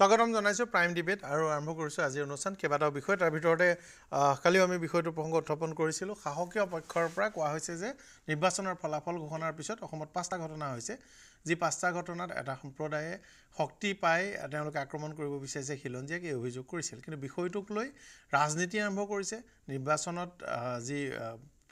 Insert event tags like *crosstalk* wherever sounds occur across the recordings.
স্বাগতম জনাইছোঁ prime debate আৰু আৰম্ভ কৰিছোঁ আজিৰ অনুষ্ঠান কেইবাটাও বিষয় তাৰ ভিতৰতে কালিও আমি বিষয়টো প্ৰসংগ উত্থাপন কৰিছিলোঁ শাসকীয় পক্ষৰ পৰা কোৱা হৈছে যে নিৰ্বাচনৰ ফলাফল ঘোষণাৰ পিছত অসমত পাঁচটা ঘটনা হৈছে যি পাঁচটা ঘটনাত এটা সম্প্ৰদায়ে শক্তি পাই তেওঁলোকে আক্ৰমণ কৰিব বিচাৰিছে খিলঞ্জীয়াক এই অভিযোগ কৰিছিল কিন্তু বিষয়টোক লৈ ৰাজনীতি আৰম্ভ কৰিছে নিৰ্বাচনত যি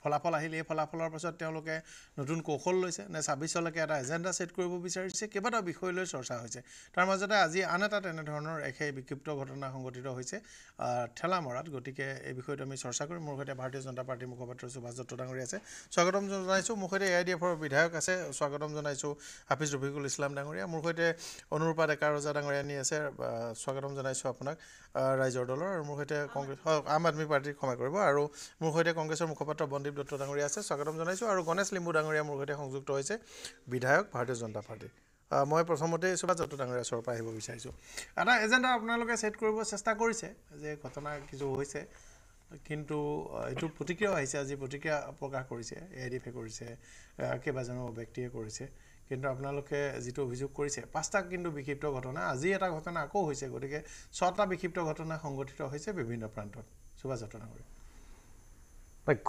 ফলাফল আহিল এই ফলাফলৰ পাছত তেওঁলোকে নতুন কৌশল লৈছে নে ছাব্বিছলৈকে এটা এজেণ্ডা ছেট কৰিব বিচাৰিছে কেইবাটাও বিষয় লৈ চৰ্চা হৈছে তাৰ মাজতে আজি আন এটা তেনেধৰণৰ এখে বিক্ষিপ্ত ঘটনা সংঘটিত হৈছে ঠেলা মৰাত গতিকে এই বিষয়টো আমি চৰ্চা কৰিম মোৰ সৈতে ভাৰতীয় জনতা পাৰ্টীৰ মুখপাত্ৰ সুভাষ দত্ত ডাঙৰীয়া আছে স্বাগতম জনাইছোঁ মোৰ সৈতে এ আই ডি এফৰ বিধায়ক আছে স্বাগতম জনাইছোঁ হাফিজ ৰফিকুল ইছলাম ডাঙৰীয়া মোৰ সৈতে অনুৰূপা ডেকা ৰজা ডাঙৰীয়ানী আছে স্বাগতম জনাইছোঁ আপোনাক ৰাইজৰ দলৰ আৰু মোৰ সৈতে কংগ্ৰেছ হয় আম আদমি পাৰ্টীক ক্ষমা কৰিব আৰু মোৰ সৈতে কংগ্ৰেছৰ মুখপাত্ৰ বন্দীপ দত্ত ডাঙৰীয়া আছে স্বাগতম জনাইছোঁ আৰু গণেশ লিম্বু ডাঙৰীয়া মোৰ সৈতে সংযুক্ত হৈছে বিধায়ক ভাৰতীয় জনতা পাৰ্টী মই প্ৰথমতে সুভাষ দত্ত ডাঙৰীয়া ওচৰৰ পৰা আহিব বিচাৰিছোঁ এটা এজেণ্ডা আপোনালোকে ছেট কৰিব চেষ্টা কৰিছে যে ঘটনা কিছু হৈছে কিন্তু এইটো প্ৰতিক্ৰিয়াও আহিছে আজি প্ৰতিক্ৰিয়া প্ৰকাশ কৰিছে এ আই ডি এফে কৰিছে কেইবাজনো ব্যক্তিয়ে কৰিছে কিন্তু আপোনালোকে যিটো অভিযোগ কৰিছে পাঁচটা কিন্তু বিক্ষিপ্ত ঘটনা আজি এটা ঘটনা আকৌ হৈছে গতিকে ছটা বিক্ষিপ্ত ঘটনা সংঘটিত হৈছে বিভিন্ন প্ৰান্তত চুবা যতনাগৰি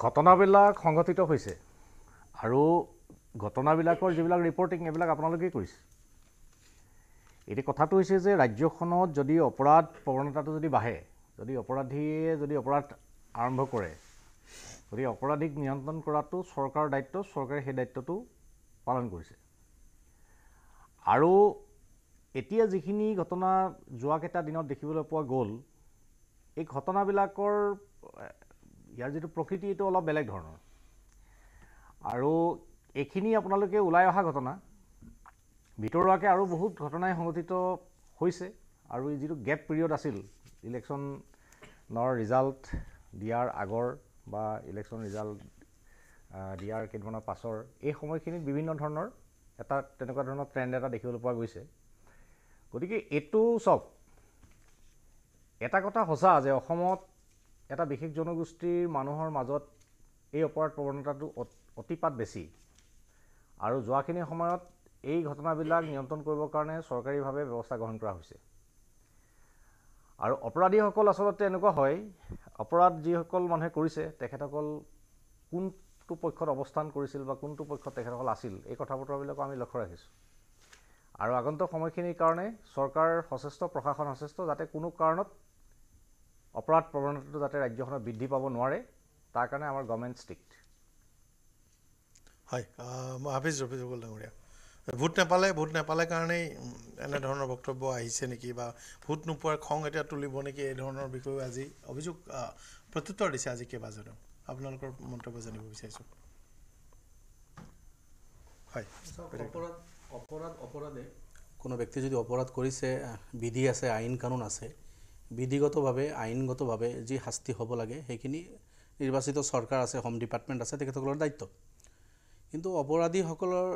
ঘটনাবিলাক সংঘটিত হৈছে আৰু ঘটনাবিলাকৰ যিবিলাক ৰিপৰ্টিং এইবিলাক আপোনালোকেই কৰিছে এতিয়া কথাটো হৈছে যে ৰাজ্যখনত যদি অপৰাধ প্ৰৱণতাটো যদি বাঢ়ে যদি অপৰাধীয়ে যদি অপৰাধ আৰম্ভ কৰে গতিকে অপৰাধীক নিয়ন্ত্ৰণ কৰাটো চৰকাৰৰ দায়িত্ব চৰকাৰে সেই দায়িত্বটো পালন কৰিছে আৰু এতিয়া যিখিনি ঘটনা যোৱাকেইটা দিনত দেখিবলৈ পোৱা গ'ল এই ঘটনাবিলাকৰ ইয়াৰ যিটো প্ৰকৃতি এইটো অলপ বেলেগ ধৰণৰ আৰু এইখিনি আপোনালোকে ওলাই অহা ঘটনা ভিতৰুৱাকৈ আৰু বহুত ঘটনাই সংঘটিত হৈছে আৰু এই যিটো গেপ পিৰিয়ড আছিল ইলেকশ্যনৰ ৰিজাল্ট দিয়াৰ আগৰ বা ইলেকশ্যন ৰিজাল্ট দিয়াৰ কেইদিনমানৰ পাছৰ এই সময়খিনিত বিভিন্ন ধৰণৰ এটা তেনেকুৱা ধৰণৰ ট্ৰেণ্ড এটা দেখিবলৈ পোৱা গৈছে গতিকে এইটো চাওক এটা কথা সঁচা যে অসমত এটা বিশেষ জনগোষ্ঠীৰ মানুহৰ মাজত এই অপৰাধ প্ৰৱণতাটো অতিপাত বেছি আৰু যোৱাখিনি সময়ত এই ঘটনাবিলাক নিয়ন্ত্ৰণ কৰিবৰ কাৰণে চৰকাৰীভাৱে ব্যৱস্থা গ্ৰহণ কৰা হৈছে আৰু অপৰাধীসকল আচলতে এনেকুৱা হয় অপৰাধ যিসকল মানুহে কৰিছে তেখেতসকল কোন কোনটো পক্ষত অৱস্থান কৰিছিল বা কোনটো পক্ষত তেখেতসকল আছিল এই কথা বতৰাবিলাকো আমি লক্ষ্য ৰাখিছোঁ আৰু আগন্তুক সময়খিনিৰ কাৰণে চৰকাৰ সচেষ্ট প্ৰশাসন সচেষ্ট যাতে কোনো কাৰণত অপৰাধ প্ৰৱণতাটো যাতে ৰাজ্যখনত বৃদ্ধি পাব নোৱাৰে তাৰ কাৰণে আমাৰ গভমেণ্ট ষ্ট্ৰিক্ট হয় মই হাফিজ ৰফিজুল ডাঙৰীয়া ভোট নেপালে ভোট নেপালে কাৰণেই এনেধৰণৰ বক্তব্য আহিছে নেকি বা ভোট নোপোৱাৰ খং এতিয়া তুলিব নেকি এই ধৰণৰ বিষয়েও আজি অভিযোগ প্ৰত্যুত্তৰ দিছে আজি কেইবাজনেও আপোনালোকৰ মন্তব্য জানিব বিচাৰিছোঁ অপৰাধ অপৰাধে কোনো ব্যক্তি যদি অপৰাধ কৰিছে বিধি আছে আইন কানুন আছে বিধিগতভাৱে আইনগতভাৱে যি শাস্তি হ'ব লাগে সেইখিনি নিৰ্বাচিত চৰকাৰ আছে হোম ডিপাৰ্টমেণ্ট আছে তেখেতসকলৰ দায়িত্ব কিন্তু অপৰাধীসকলৰ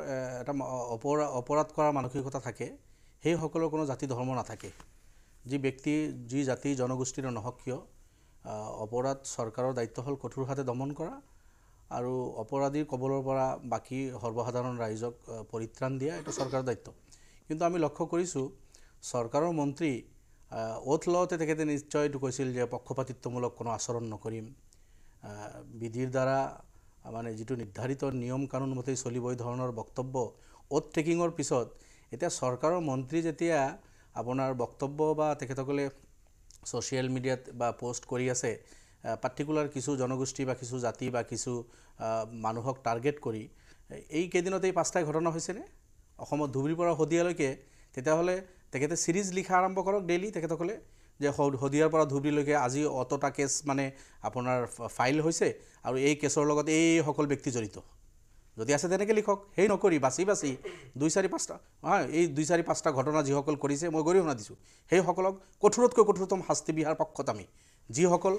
এটা অপৰাধ অপৰাধ কৰাৰ মানসিকতা থাকে সেইসকলৰ কোনো জাতি ধৰ্ম নাথাকে যি ব্যক্তি যি জাতি জনগোষ্ঠীৰ নহওক কিয় অপৰাধ চৰকাৰৰ দায়িত্ব হল কঠোৰ হাতে দমন কৰা আৰু অপৰাধীৰ কবলৰ পৰা বাকী সৰ্বসাধাৰণ ৰাইজক পৰিত্ৰাণ দিয়া এইটো চৰকাৰৰ দায়িত্ব কিন্তু আমি লক্ষ্য কৰিছোঁ চৰকাৰৰ মন্ত্ৰী মন্ত্ৰী লওঁতে তেখেতে নিশ্চয় এইটো কৈছিল যে পক্ষপাতিত্বমূলক কোনো আচৰণ নকৰিম বিধিৰ দ্বাৰা মানে যিটো নিৰ্ধাৰিত নিয়ম কানুন মতেই চলিব এই ধৰণৰ বক্তব্য অ'থ টেকিংৰ পিছত এতিয়া চৰকাৰৰ মন্ত্ৰী যেতিয়া আপোনাৰ বক্তব্য বা তেখেতসকলে ছ'চিয়েল মিডিয়াত বা পোষ্ট কৰি আছে পাৰ্টিকুলাৰ কিছু জনগোষ্ঠী বা কিছু জাতি বা কিছু মানুহক টাৰ্গেট কৰি এইকেইদিনতে এই পাঁচটাই ঘটনা হৈছেনে অসমত ধুবুৰীৰ পৰা শদিয়ালৈকে তেতিয়াহ'লে তেখেতে ছিৰিজ লিখা আৰম্ভ কৰক ডেইলি তেখেতসকলে যে শদিয়াৰ পৰা ধুবুৰীলৈকে আজি অতটা কেছ মানে আপোনাৰ ফাইল হৈছে আৰু এই কেছৰ লগত এইসকল ব্যক্তি জড়িত যদি আছে তেনেকৈ লিখক সেই নকৰি বাছি বাছি দুই চাৰি পাঁচটা হা এই দুই চাৰি পাঁচটা ঘটনা যিসকল কৰিছে মই গৰিহণা দিছোঁ সেইসকলক কঠোৰতকৈ কঠোৰতম শাস্তি বিহাৰ পক্ষত আমি যিসকল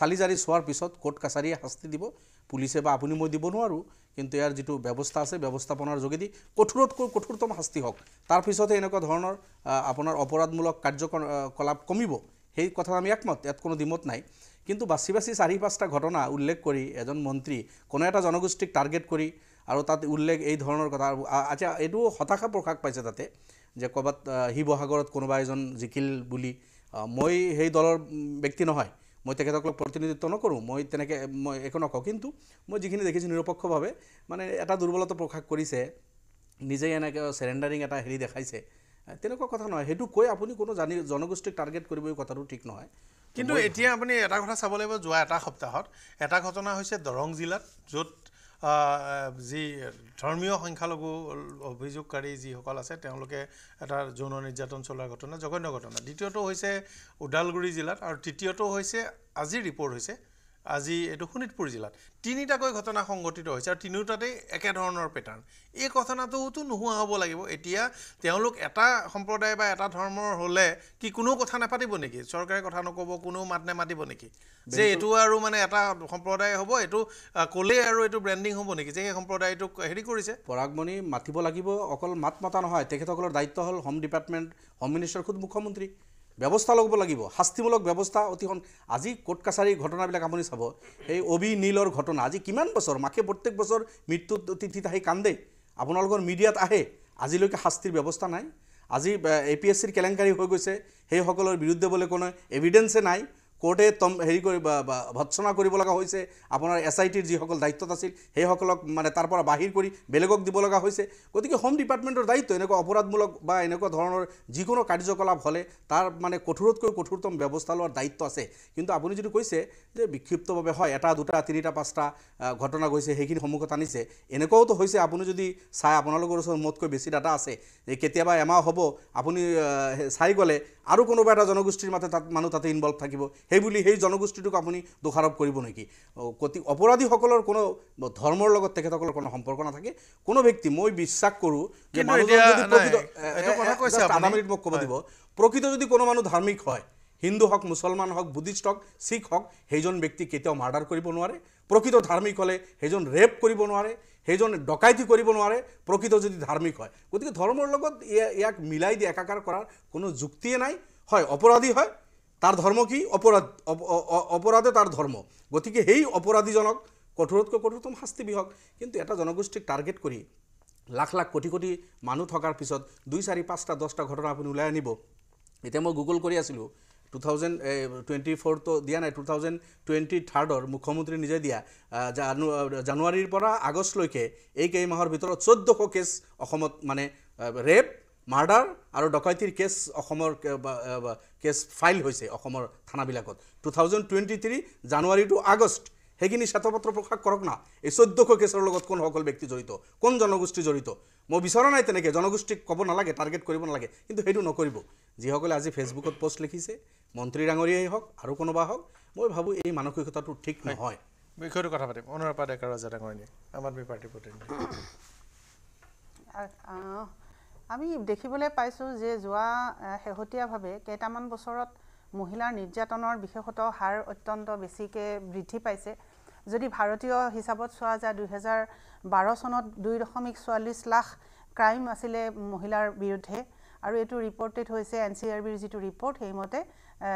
চালি জাৰি চোৱাৰ পিছত কোৰ্ট কাছাৰীয়ে শাস্তি দিব পুলিচে বা আপুনি মই দিব নোৱাৰোঁ কিন্তু ইয়াৰ যিটো ব্যৱস্থা আছে ব্যৱস্থাপনাৰ যোগেদি কঠোৰতকৈ কঠোৰতম শাস্তি হওক তাৰপিছতহে এনেকুৱা ধৰণৰ আপোনাৰ অপৰাধমূলক কাৰ্যকলাপ কমিব সেই কথা আমি একমত ইয়াত কোনো দিমত নাই কিন্তু বাছি বাছি চাৰি পাঁচটা ঘটনা উল্লেখ কৰি এজন মন্ত্ৰী কোনো এটা জনগোষ্ঠীক টাৰ্গেট কৰি আৰু তাত উল্লেখ এই ধৰণৰ কথা আচ্ছা এইটো হতাশা প্ৰকাশ পাইছে তাতে যে ক'ৰবাত শিৱসাগৰত কোনোবা এজন জিকিল বুলি মই সেই দলৰ ব্যক্তি নহয় মই তেখেতসকলক প্ৰতিনিধিত্ব নকৰোঁ মই তেনেকৈ মই একো নকওঁ কিন্তু মই যিখিনি দেখিছোঁ নিৰপেক্ষভাৱে মানে এটা দুৰ্বলতা প্ৰকাশ কৰিছে নিজেই এনেকৈ চেৰেণ্ডাৰিং এটা হেৰি দেখাইছে তেনেকুৱা কথা নহয় সেইটো কৈ আপুনি কোনো জানি জনগোষ্ঠীক টাৰ্গেট কৰিব কথাটো ঠিক নহয় কিন্তু এতিয়া আপুনি এটা কথা চাব লাগিব যোৱা এটা সপ্তাহত এটা ঘটনা হৈছে দৰং জিলাত য'ত যি ধৰ্মীয় সংখ্যালঘু অভিযোগকাৰী যিসকল আছে তেওঁলোকে এটা যৌন নিৰ্যাতন চলোৱাৰ ঘটনা জঘন্য ঘটনা দ্বিতীয়টো হৈছে ওদালগুৰি জিলাত আৰু তৃতীয়টো হৈছে আজি ৰিপৰ্ট হৈছে আজি এইটো শোণিতপুৰ জিলাত তিনিটাকৈ ঘটনা সংঘটিত হৈছে আৰু তিনিওটাতেই একেধৰণৰ পেটাৰ্ণ এই ঘটনাটোতো নোহোৱা হ'ব লাগিব এতিয়া তেওঁলোক এটা সম্প্ৰদায় বা এটা ধৰ্মৰ হ'লে কি কোনো কথা নাপাতিব নেকি চৰকাৰে কথা নক'ব কোনো মাত নেমাতিব নেকি যে এইটো আৰু মানে এটা সম্প্ৰদায় হ'ব এইটো ক'লেই আৰু এইটো ব্ৰেণ্ডিং হ'ব নেকি যে সেই সম্প্ৰদায়টোক হেৰি কৰিছে পৰাগমণি মাতিব লাগিব অকল মাত মতা নহয় তেখেতসকলৰ দায়িত্ব হ'ল হোম ডিপাৰ্টমেণ্ট হোম মিনিষ্টাৰ খুদ মুখ্যমন্ত্ৰী ব্যৱস্থা ল'ব লাগিব শাস্তিমূলক ব্যৱস্থা অতি সন আজি কোৰ্ট কাছাৰীৰ ঘটনাবিলাক আপুনি চাব সেই অবি নীলৰ ঘটনা আজি কিমান বছৰ মাকে প্ৰত্যেক বছৰ মৃত্যু অতিথি আহি কান্দে আপোনালোকৰ মিডিয়াত আহে আজিলৈকে শাস্তিৰ ব্যৱস্থা নাই আজি এ পি এছ চিৰ কেলেংকাৰী হৈ গৈছে সেইসকলৰ বিৰুদ্ধে বোলে কোনো এভিডেঞ্চে নাই কোৰ্টে তম হেৰি কৰি ভৎসনা কৰিবলগা হৈছে আপোনাৰ এছ আই টিৰ যিসকল দায়িত্বত আছিল সেইসকলক মানে তাৰপৰা বাহিৰ কৰি বেলেগক দিবলগা হৈছে গতিকে হোম ডিপাৰ্টমেণ্টৰ দায়িত্ব এনেকুৱা অপৰাধমূলক বা এনেকুৱা ধৰণৰ যিকোনো কাৰ্যকলাপ হ'লে তাৰ মানে কঠোৰতকৈ কঠোৰতম ব্যৱস্থা লোৱাৰ দায়িত্ব আছে কিন্তু আপুনি যদি কৈছে যে বিক্ষিপ্তভাৱে হয় এটা দুটা তিনিটা পাঁচটা ঘটনা গৈছে সেইখিনি সন্মুখত আনিছে এনেকুৱাওতো হৈছে আপুনি যদি চাই আপোনালোকৰ ওচৰত মোতকৈ বেছি ডাটা আছে কেতিয়াবা এমাহ হ'ব আপুনি চাই গ'লে আৰু কোনোবা এটা জনগোষ্ঠীৰ মাতে তাত মানুহ তাতে ইনভলভ থাকিব সেইবুলি সেই জনগোষ্ঠীটোক আপুনি দোষাৰোপ কৰিব নেকি গতি অপৰাধীসকলৰ কোনো ধৰ্মৰ লগত তেখেতসকলৰ কোনো সম্পৰ্ক নাথাকে কোনো ব্যক্তি মই বিশ্বাস কৰোঁ যে মানুহজন মোক ক'ব দিব প্ৰকৃত যদি কোনো মানুহ ধাৰ্মিক হয় হিন্দু হওক মুছলমান হওক বুদ্ধিষ্ট হওক শিখ হওক সেইজন ব্যক্তি কেতিয়াও মাৰ্ডাৰ কৰিব নোৱাৰে প্ৰকৃত ধাৰ্মিক হ'লে সেইজন ৰেপ কৰিব নোৱাৰে সেইজন ডকাইতি কৰিব নোৱাৰে প্ৰকৃত যদি ধাৰ্মিক হয় গতিকে ধৰ্মৰ লগত ইয়াক মিলাই দি একাকাৰ কৰাৰ কোনো যুক্তিয়ে নাই হয় অপৰাধী হয় তাৰ ধৰ্ম কি অপৰাধ অপৰাধে তাৰ ধৰ্ম গতিকে সেই অপৰাধীজনক কঠোৰতকৈ কঠোৰতম শাস্তি বিহক কিন্তু এটা জনগোষ্ঠীক টাৰ্গেট কৰি লাখ লাখ কোটি কোটি মানুহ থকাৰ পিছত দুই চাৰি পাঁচটা দহটা ঘটনা আপুনি ওলাই আনিব এতিয়া মই গুগল কৰি আছিলোঁ টু থাউজেণ্ড টুৱেণ্টি ফ'ৰতো দিয়া নাই টু থাউজেণ্ড টুৱেণ্টি থাৰ্ডৰ মুখ্যমন্ত্ৰী নিজে দিয়া জানু জানুৱাৰীৰ পৰা আগষ্টলৈকে এই কেইমাহৰ ভিতৰত চৈধ্যশ কেছ অসমত মানে ৰেপ মাৰ্ডাৰ আৰু ডকাইতিৰ কেছ অসমৰ কেছ ফাইল হৈছে অসমৰ থানাবিলাকত two thousand twenty three January to August সেইখিনি শ্বেতপত্ৰ প্ৰকাশ কৰক না এই চৈধ্যশ কেছৰ লগত কোনসকল ব্যক্তি জড়িত কোন জনগোষ্ঠী জড়িত মই বিচৰা নাই তেনেকৈ জনগোষ্ঠীক ক'ব নালাগে টাৰ্গেট কৰিব নালাগে কিন্তু সেইটো নকৰিব যিসকলে আজি ফেচবুকত পষ্ট লিখিছে মন্ত্ৰী ডাঙৰীয়াই হওক আৰু কোনোবা হওক মই ভাবোঁ এই মানসিকতাটো ঠিক নহয় বিষয়টো কথা পাতিম অনুৰাধা ডেকা ৰজা ডাঙৰীয়া আম আদমি পাৰ্টিৰ প্ৰতিনিধি আমি দেখিবলৈ পাইছোঁ যে যোৱা শেহতীয়াভাৱে কেইটামান বছৰত মহিলাৰ নিৰ্যাতনৰ বিশেষত হাৰ অত্যন্ত বেছিকৈ বৃদ্ধি পাইছে যদি ভাৰতীয় হিচাপত চোৱা যায় দুহেজাৰ বাৰ চনত দুই দশমিক চৌৰাল্লিছ লাখ ক্ৰাইম আছিলে মহিলাৰ বিৰুদ্ধে আৰু এইটো ৰিপৰ্টেড হৈছে এন চি আৰ বিৰ যিটো ৰিপৰ্ট সেইমতে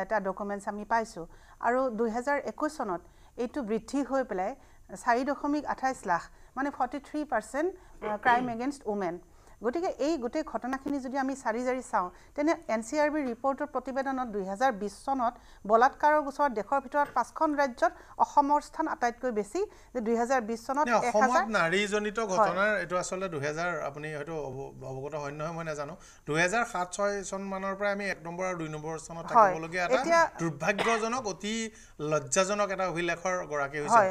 এটা ডকুমেণ্টছ আমি পাইছোঁ আৰু দুহেজাৰ একৈছ চনত এইটো বৃদ্ধি হৈ পেলাই চাৰি দশমিক আঠাইছ লাখ মানে forty three percent crime against women গতিকে এই গোটেই ঘটনাখিনি যদি আমি চাৰি জাৰি চাওঁ তেনে এন চি আৰ বিৰ ৰিপৰ্টৰ প্ৰতিবেদনত দুহেজাৰ বিছ চনত বলাৎকাৰৰ গোচৰত দেশৰ ভিতৰত পাঁচখন ৰাজ্যত অসমৰ স্থান আটাইতকৈ বেছি যে দুহেজাৰ বিছ চনত নাৰীজনিত সাত ছয় চন মানৰ পৰা আমি এক নম্বৰ আৰু দুই নম্বৰ অতি লজ্জাজনক এটা অভিলেখৰ হৈছে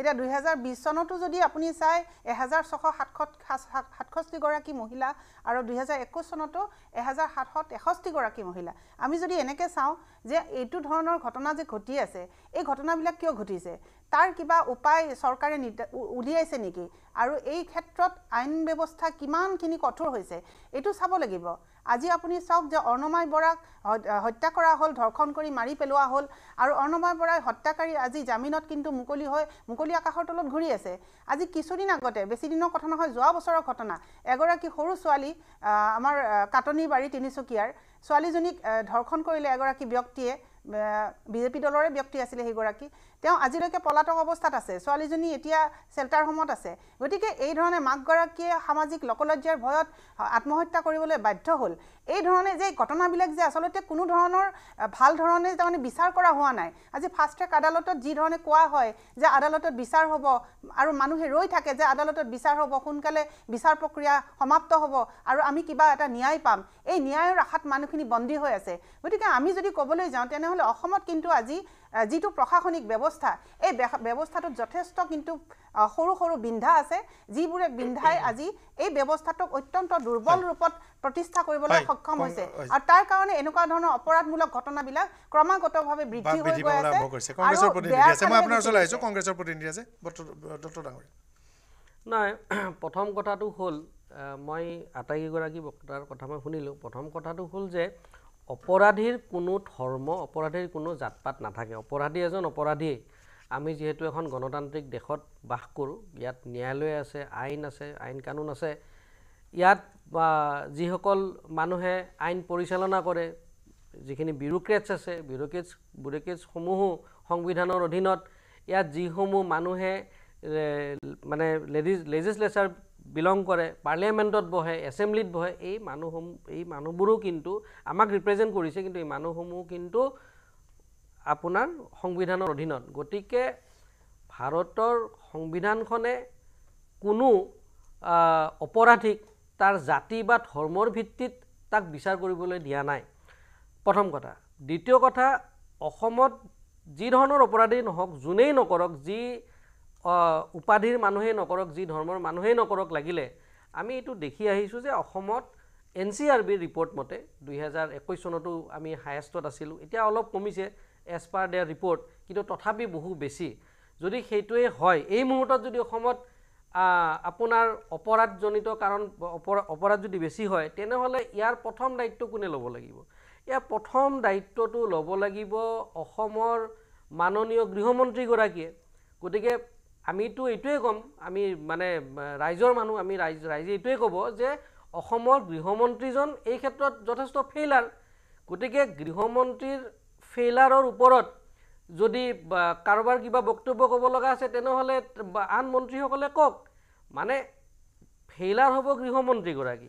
এতিয়া দুহেজাৰ বিছ চনতো যদি আপুনি চাই এহেজাৰ ছশ সাতষষ্ঠি সাতষষ্ঠিগৰাকী মহিলা আৰু দুহেজাৰ একৈছ চনতো এহেজাৰ সাতশ তেষষ্ঠিগৰাকী মহিলা আমি যদি এনেকৈ চাওঁ যে এইটো ধৰণৰ ঘটনা যে ঘটি আছে এই ঘটনাবিলাক কিয় ঘটিছে তাৰ কিবা উপায় চৰকাৰে উলিয়াইছে নেকি আৰু এই ক্ষেত্ৰত আইন ব্যৱস্থা কিমানখিনি কঠোৰ হৈছে এইটো চাব লাগিব আজি আপুনি চাওক যে অৰ্ণময় বৰাক হত্যা কৰা হ'ল ধৰ্ষণ কৰি মাৰি পেলোৱা হ'ল আৰু অৰ্ণময় বৰাই হত্যাকাৰী আজি জামিনত কিন্তু মুকলি হৈ মুকলি আকাশৰ তলত ঘূৰি আছে আজি কিছুদিন আগতে বেছি দিনৰ কথা নহয় যোৱা বছৰৰ ঘটনা এগৰাকী সৰু ছোৱালী আমাৰ কাটনিবাৰী তিনিচুকীয়াৰ ছোৱালীজনীক ধৰ্ষণ কৰিলে এগৰাকী ব্যক্তিয়ে বিজেপি দলৰে ব্যক্তি আছিলে সেইগৰাকী তেওঁ আজিলৈকে পলাতক অৱস্থাত আছে ছোৱালীজনী এতিয়া হোমত আছে গতিকে এইধৰণে মাকগৰাকীয়ে সামাজিক লকলজ্জাৰ ভয়ত আত্মহত্যা কৰিবলৈ বাধ্য হ'ল এই ধৰণে যে ঘটনাবিলাক যে আচলতে কোনো ধৰণৰ ভাল ধৰণে তাৰমানে বিচাৰ কৰা হোৱা নাই আজি ফাষ্ট ট্ৰেক আদালতত যিধৰণে কোৱা হয় যে আদালতত বিচাৰ হ'ব আৰু মানুহে ৰৈ থাকে যে আদালতত বিচাৰ হ'ব সোনকালে বিচাৰ প্ৰক্ৰিয়া সমাপ্ত হ'ব আৰু আমি কিবা এটা ন্যায় পাম এই ন্যায়ৰ আশাত মানুহখিনি বন্দী হৈ আছে গতিকে আমি যদি ক'বলৈ যাওঁ তেনেহ'লে অসমত কিন্তু আজি যিটো প্ৰশাসনিক ব্যৱস্থা এই ব্যৱস্থাটোত যথেষ্ট কিন্তু সৰু সৰু বিন্ধা আছে যিবোৰে বিন্ধাই আজি এই ব্যৱস্থাটোক অত্যন্ত দুৰ্বল ৰূপত প্ৰতিষ্ঠা কৰিবলৈ সক্ষম হৈছে আৰু তাৰ কাৰণে এনেকুৱা ধৰণৰ অপৰাধমূলক ঘটনাবিলাক ক্ৰমাগতভাৱে বৃদ্ধি হৈ গৈ আছে নাই *clears throat* প্ৰথম কথাটো হ'ল মই আটাইকেইগৰাকী বক্তাৰ কথা মই প্ৰথম কথাটো হ'ল যে অপৰাধীৰ কোনো ধৰ্ম অপৰাধীৰ কোনো জাত পাত নাথাকে অপৰাধী এজন অপৰাধী আমি যিহেতু এখন গণতান্ত্ৰিক দেশত বাস কৰোঁ ইয়াত ন্যায়ালয় আছে আইন আছে আইন কানুন আছে ইয়াত যিসকল মানুহে আইন পৰিচালনা কৰে যিখিনি বিউক্ৰেটছ আছে বিউক্ৰেটছ বিউক্ৰেটছসমূহো সংবিধানৰ অধীনত ইয়াত যিসমূহ মানুহে মানে লেডিজ লেজিছলেচাৰ বিলং কৰে পাৰ্লিয়ামেণ্টত বহে এছেম্বলিত বহে এই মানুহসমূহ এই মানুহবোৰো কিন্তু আমাক ৰিপ্ৰেজেণ্ট কৰিছে কিন্তু এই মানুহসমূহ কিন্তু আপোনাৰ সংবিধানৰ অধীনত গতিকে ভাৰতৰ সংবিধানখনে কোনো অপৰাধীক তাৰ জাতি বা ধৰ্মৰ ভিত্তিত তাক বিচাৰ কৰিবলৈ দিয়া নাই প্ৰথম কথা দ্বিতীয় কথা অসমত যি ধৰণৰ অপৰাধী নহওক যোনেই নকৰক যি উপাধিৰ মানুহেই নকৰক যি ধৰ্মৰ মানুহেই নকৰক লাগিলে আমি এইটো দেখি আহিছোঁ যে অসমত এন চি আৰ বিৰ ৰিপৰ্ট মতে দুহেজাৰ একৈছ চনতো আমি হায়েষ্টত আছিলোঁ এতিয়া অলপ কমিছে এজ পাৰ দেয়াৰ ৰিপৰ্ট কিন্তু তথাপি বহু বেছি যদি সেইটোৱে হয় এই মুহূৰ্তত যদি অসমত আপোনাৰ অপৰাধজনিত কাৰণ অপৰাধ যদি বেছি হয় তেনেহ'লে ইয়াৰ প্ৰথম দায়িত্ব কোনে ল'ব লাগিব ইয়াৰ প্ৰথম দায়িত্বটো ল'ব লাগিব অসমৰ মাননীয় গৃহমন্ত্ৰীগৰাকীয়ে গতিকে আমিতো এইটোৱে ক'ম আমি মানে ৰাইজৰ মানুহ আমি ৰাইজ ৰাইজে এইটোৱে ক'ব যে অসমৰ গৃহমন্ত্ৰীজন এই ক্ষেত্ৰত যথেষ্ট ফেইলাৰ গতিকে গৃহমন্ত্ৰীৰ ফেইলাৰৰ ওপৰত যদি কাৰোবাৰ কিবা বক্তব্য ক'ব লগা আছে তেনেহ'লে আন মন্ত্ৰীসকলে কওক মানে ফেইলাৰ হ'ব গৃহমন্ত্ৰীগৰাকী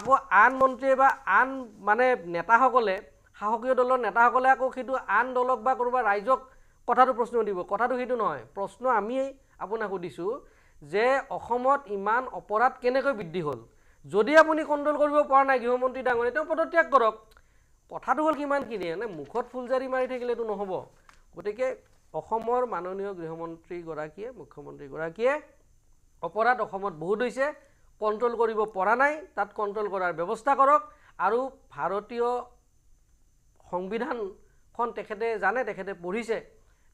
আকৌ আন মন্ত্ৰীয়ে বা আন মানে নেতাসকলে শাসকীয় দলৰ নেতাসকলে আকৌ সেইটো আন দলক বা কোনোবা ৰাইজক কথাটো প্ৰশ্ন সুধিব কথাটো সেইটো নহয় প্ৰশ্ন আমি আপোনাক সুধিছোঁ যে অসমত ইমান অপৰাধ কেনেকৈ বৃদ্ধি হ'ল যদি আপুনি কণ্ট্ৰল কৰিব পৰা নাই গৃহমন্ত্ৰী ডাঙৰীয়া তেওঁ পদত্যাগ কৰক কথাটো হ'ল কিমানখিনি মানে মুখত ফুলজাৰি মাৰি থাকিলেতো নহ'ব গতিকে অসমৰ মাননীয় গৃহমন্ত্ৰীগৰাকীয়ে মুখ্যমন্ত্ৰীগৰাকীয়ে অপৰাধ অসমত বহুত হৈছে কণ্ট্ৰল কৰিব পৰা নাই তাত কণ্ট্ৰল কৰাৰ ব্যৱস্থা কৰক আৰু ভাৰতীয় সংবিধানখন তেখেতে জানে তেখেতে পঢ়িছে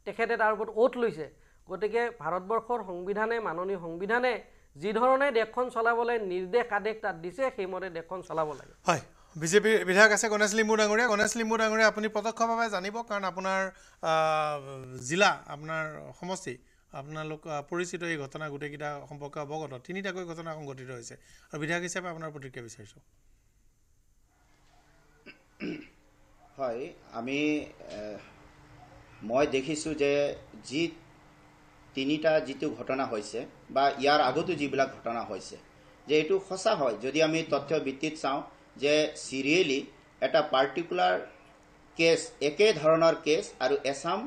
তেখেতে তাৰ ওপৰত অ'ত লৈছে গতিকে ভাৰতবৰ্ষৰ সংবিধানে মাননীয় সংবিধানে যিধৰণে দেশখন চলাবলৈ নিৰ্দেশ আদেশ তাত দিছে সেইমতে দেশখন চলাব লাগে হয় বিজেপিৰ বিধায়ক আছে গণেশ লিম্বু ডাঙৰীয়া গণেশ লিম্বু ডাঙৰীয়া আপুনি প্ৰত্যক্ষভাৱে জানিব কাৰণ আপোনাৰ জিলা আপোনাৰ সমষ্টি আপোনালোক পৰিচিত এই ঘটনা গোটেইকেইটা সম্পৰ্কে অৱগত তিনিটাকৈ ঘটনা সংঘটিত হৈছে আৰু বিধায়ক হিচাপে আপোনাৰ প্ৰতিক্ৰিয়া বিচাৰিছোঁ হয় আমি মই দেখিছোঁ যে যি তিনিটা যিটো ঘটনা হৈছে বা ইয়াৰ আগতো যিবিলাক ঘটনা হৈছে যে এইটো সঁচা হয় যদি আমি তথ্য ভিত্তিত চাওঁ যে চিৰিয়েলি এটা পাৰ্টিকুলাৰ কেছ ধৰণৰ কেছ আৰু এছাম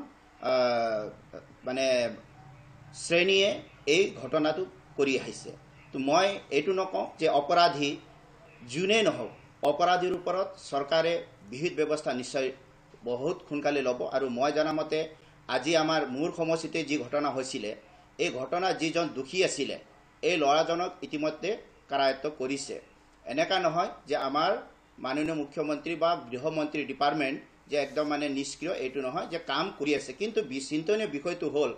মানে শ্ৰেণীয়ে এই ঘটনাটো কৰি আহিছে তো মই এইটো নকওঁ যে অপৰাধী যোনেই নহওক অপৰাধীৰ ওপৰত চৰকাৰে বিহিত ব্যৱস্থা নিশ্চয় বহুত সোনকালে ল'ব আৰু মই জনা মতে আজি আমাৰ মোৰ সমষ্টিতে যি ঘটনা হৈছিলে এই ঘটনা যিজন দোষী আছিলে এই ল'ৰাজনক ইতিমধ্যে কাৰায়ত্ব কৰিছে এনেকুৱা নহয় যে আমাৰ মাননীয় মুখ্যমন্ত্ৰী বা গৃহমন্ত্ৰী ডিপাৰ্টমেণ্ট যে একদম মানে নিষ্ক্ৰিয় এইটো নহয় যে কাম কৰি আছে কিন্তু বিচিন্তনীয় বিষয়টো হ'ল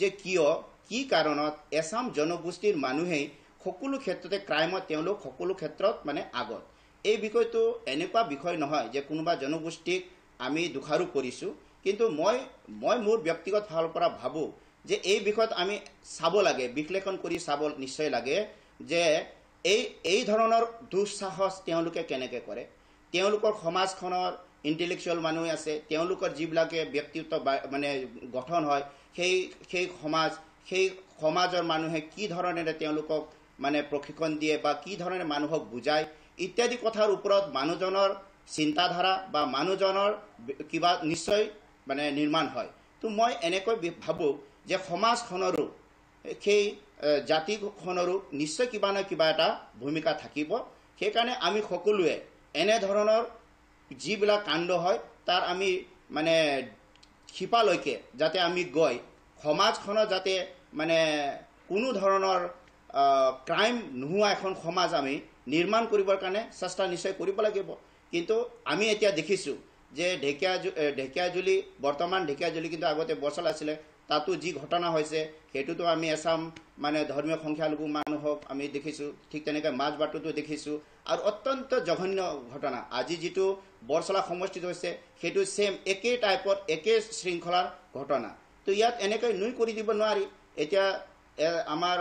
যে কিয় কি কাৰণত এছাম জনগোষ্ঠীৰ মানুহেই সকলো ক্ষেত্ৰতে ক্ৰাইমত তেওঁলোক সকলো ক্ষেত্ৰত মানে আগত এই বিষয়টো এনেকুৱা বিষয় নহয় যে কোনোবা জনগোষ্ঠীক আমি দোষাৰোপ কৰিছোঁ কিন্তু মই মই মোৰ ব্যক্তিগত ফালৰ পৰা ভাবোঁ যে এই বিষয়ত আমি চাব লাগে বিশ্লেষণ কৰি চাব নিশ্চয় লাগে যে এই এই ধৰণৰ দুঃসাহস তেওঁলোকে কেনেকৈ কৰে তেওঁলোকৰ সমাজখনৰ ইণ্টেলেকচুৱেল মানুহ আছে তেওঁলোকৰ যিবিলাকে ব্যক্তিত্ব মানে গঠন হয় সেই সেই সমাজ সেই সমাজৰ মানুহে কি ধৰণেৰে তেওঁলোকক মানে প্ৰশিক্ষণ দিয়ে বা কি ধৰণে মানুহক বুজায় ইত্যাদি কথাৰ ওপৰত মানুহজনৰ চিন্তাধাৰা বা মানুহজনৰ কিবা নিশ্চয় মানে নিৰ্মাণ হয় তো মই এনেকৈ ভাবোঁ যে সমাজখনৰো সেই জাতিখনৰো নিশ্চয় কিবা নহয় কিবা এটা ভূমিকা থাকিব সেইকাৰণে আমি সকলোৱে এনেধৰণৰ যিবিলাক কাণ্ড হয় তাৰ আমি মানে শিপালৈকে যাতে আমি গৈ সমাজখনত যাতে মানে কোনো ধৰণৰ ক্ৰাইম নোহোৱা এখন সমাজ আমি নিৰ্মাণ কৰিবৰ কাৰণে চেষ্টা নিশ্চয় কৰিব লাগিব কিন্তু আমি এতিয়া দেখিছোঁ যে ঢেকীয়া ঢেকীয়া জুলি বৰ্তমান ঢেকীয়াজুলি কিন্তু আগতে বচল আছিলে তাতো যি ঘটনা হৈছে সেইটোতো আমি এচাম মানে ধৰ্মীয় সংখ্যালঘু মানুহক আমি দেখিছোঁ ঠিক তেনেকৈ মাজবাটোতো দেখিছোঁ আৰু অত্যন্ত জঘন্য ঘটনা আজি যিটো বৰচলা সমষ্টিত হৈছে সেইটো ছেম একেই টাইপৰ একেই শৃংখলাৰ ঘটনা তো ইয়াত এনেকৈ নুই কৰি দিব নোৱাৰি এতিয়া আমাৰ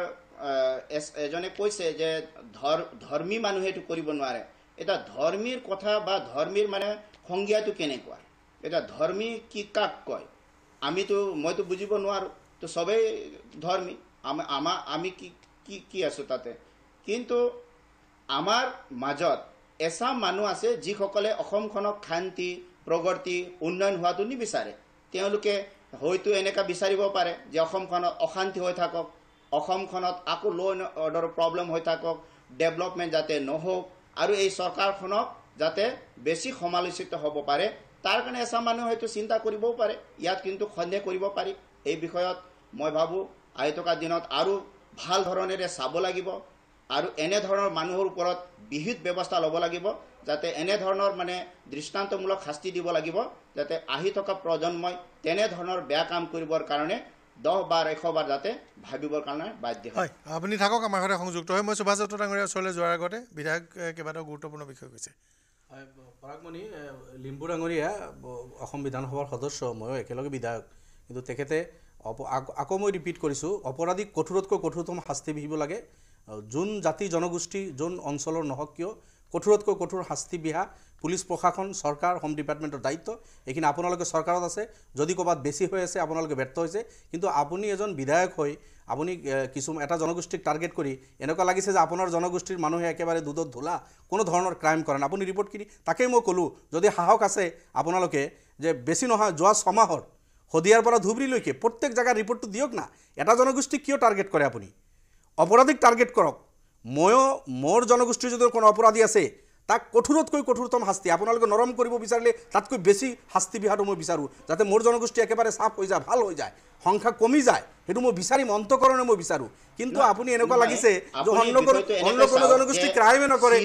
এজনে কৈছে যে ধৰ্মী মানুহে এইটো কৰিব নোৱাৰে এটা ধৰ্মীৰ কথা বা ধৰ্মীৰ মানে সংজ্ঞাটো কেনেকুৱা এটা ধৰ্মী কি কাক কয় আমিতো মইতো বুজিব নোৱাৰোঁ তো চবেই ধৰ্মী আমি আমা আমি কি কি কি আছোঁ তাতে কিন্তু আমাৰ মাজত এচাম মানুহ আছে যিসকলে অসমখনক শান্তি প্ৰগতি উন্নয়ন হোৱাটো নিবিচাৰে তেওঁলোকে হয়তো এনেকুৱা বিচাৰিব পাৰে যে অসমখনত অশান্তি হৈ থাকক অসমখনত আকৌ ল' এণ্ড অৰ্ডাৰৰ প্ৰব্লেম হৈ থাকক ডেভেলপমেণ্ট যাতে নহওক আৰু এই চৰকাৰখনক যাতে বেছি সমালোচিত হ'ব পাৰে তাৰ কাৰণে এচাম মানুহে হয়তো চিন্তা কৰিবও পাৰে ইয়াত কিন্তু সন্দেহ কৰিব পাৰি এই বিষয়ত মই ভাবোঁ আহি থকা দিনত আৰু ভাল ধৰণেৰে চাব লাগিব আৰু এনেধৰণৰ মানুহৰ ওপৰত বিহিত ব্যৱস্থা ল'ব লাগিব যাতে এনেধৰণৰ মানে দৃষ্টান্তমূলক শাস্তি দিব লাগিব যাতে আহি থকা প্ৰজন্মই তেনেধৰণৰ বেয়া কাম কৰিবৰ কাৰণে দহ বাৰ এশবাৰ যাতে ভাবিবৰ কাৰণে বাধ্য হয় আপুনি থাকক আমাৰ সৈতে সংযুক্ত হয় মই সুভাষ দত্ত ডাঙৰীয়াৰ ওচৰলৈ যোৱাৰ আগতে বিধায়ক কেইবাটাও গুৰুত্বপূৰ্ণ বিষয় কৈছে পৰাগমণি লিম্বু ডাঙৰীয়া অসম বিধানসভাৰ সদস্য ময়ো একেলগে বিধায়ক কিন্তু তেখেতে আকৌ মই ৰিপিট কৰিছোঁ অপৰাধীক কঠোৰতকৈ কঠোৰতম শাস্তি বিহিব লাগে যোন জাতি জনগোষ্ঠী যোন অঞ্চলৰ নহওক কিয় কঠোৰতকৈ কঠোৰ শাস্তি বিহা পুলিচ প্ৰশাসন চৰকাৰ হোম ডিপাৰ্টমেণ্টৰ দায়িত্ব এইখিনি আপোনালোকে চৰকাৰত আছে যদি ক'ৰবাত বেছি হৈ আছে আপোনালোকে ব্যৰ্থ হৈছে কিন্তু আপুনি এজন বিধায়ক হৈ আপুনি কিছু এটা জনগোষ্ঠীক টাৰ্গেট কৰি এনেকুৱা লাগিছে যে আপোনাৰ জনগোষ্ঠীৰ মানুহে একেবাৰে দুদত ধোলা কোনো ধৰণৰ ক্ৰাইম কৰা আপুনি ৰিপৰ্টখিনি তাকেই মই ক'লোঁ যদি সাহস আছে আপোনালোকে যে বেছি নহয় যোৱা ছমাহৰ শদিয়াৰ পৰা ধুবুৰীলৈকে প্ৰত্যেক জেগাৰ ৰিপৰ্টটো দিয়ক না এটা জনগোষ্ঠীক কিয় টাৰ্গেট কৰে আপুনি অপৰাধীক টাৰ্গেট কৰক ময়ো মোৰ জনগোষ্ঠীৰ যদি কোনো অপৰাধী আছে তাক কঠোৰতকৈ কঠোৰতম শাস্তি আপোনালোকে নৰম কৰিব বিচাৰিলে তাতকৈ বেছি শাস্তি বিহাটো মই বিচাৰোঁ যাতে মোৰ জনগোষ্ঠী একেবাৰে চাফ হৈ যায় ভাল হৈ যায় সংখ্যা কমি যায় সেইটো মই বিচাৰিম অন্তকৰণে মই বিচাৰোঁ কিন্তু আপুনি এনেকুৱা লাগিছে যে অন্য অন্য কোনো জনগোষ্ঠী ক্ৰাইমে নকৰে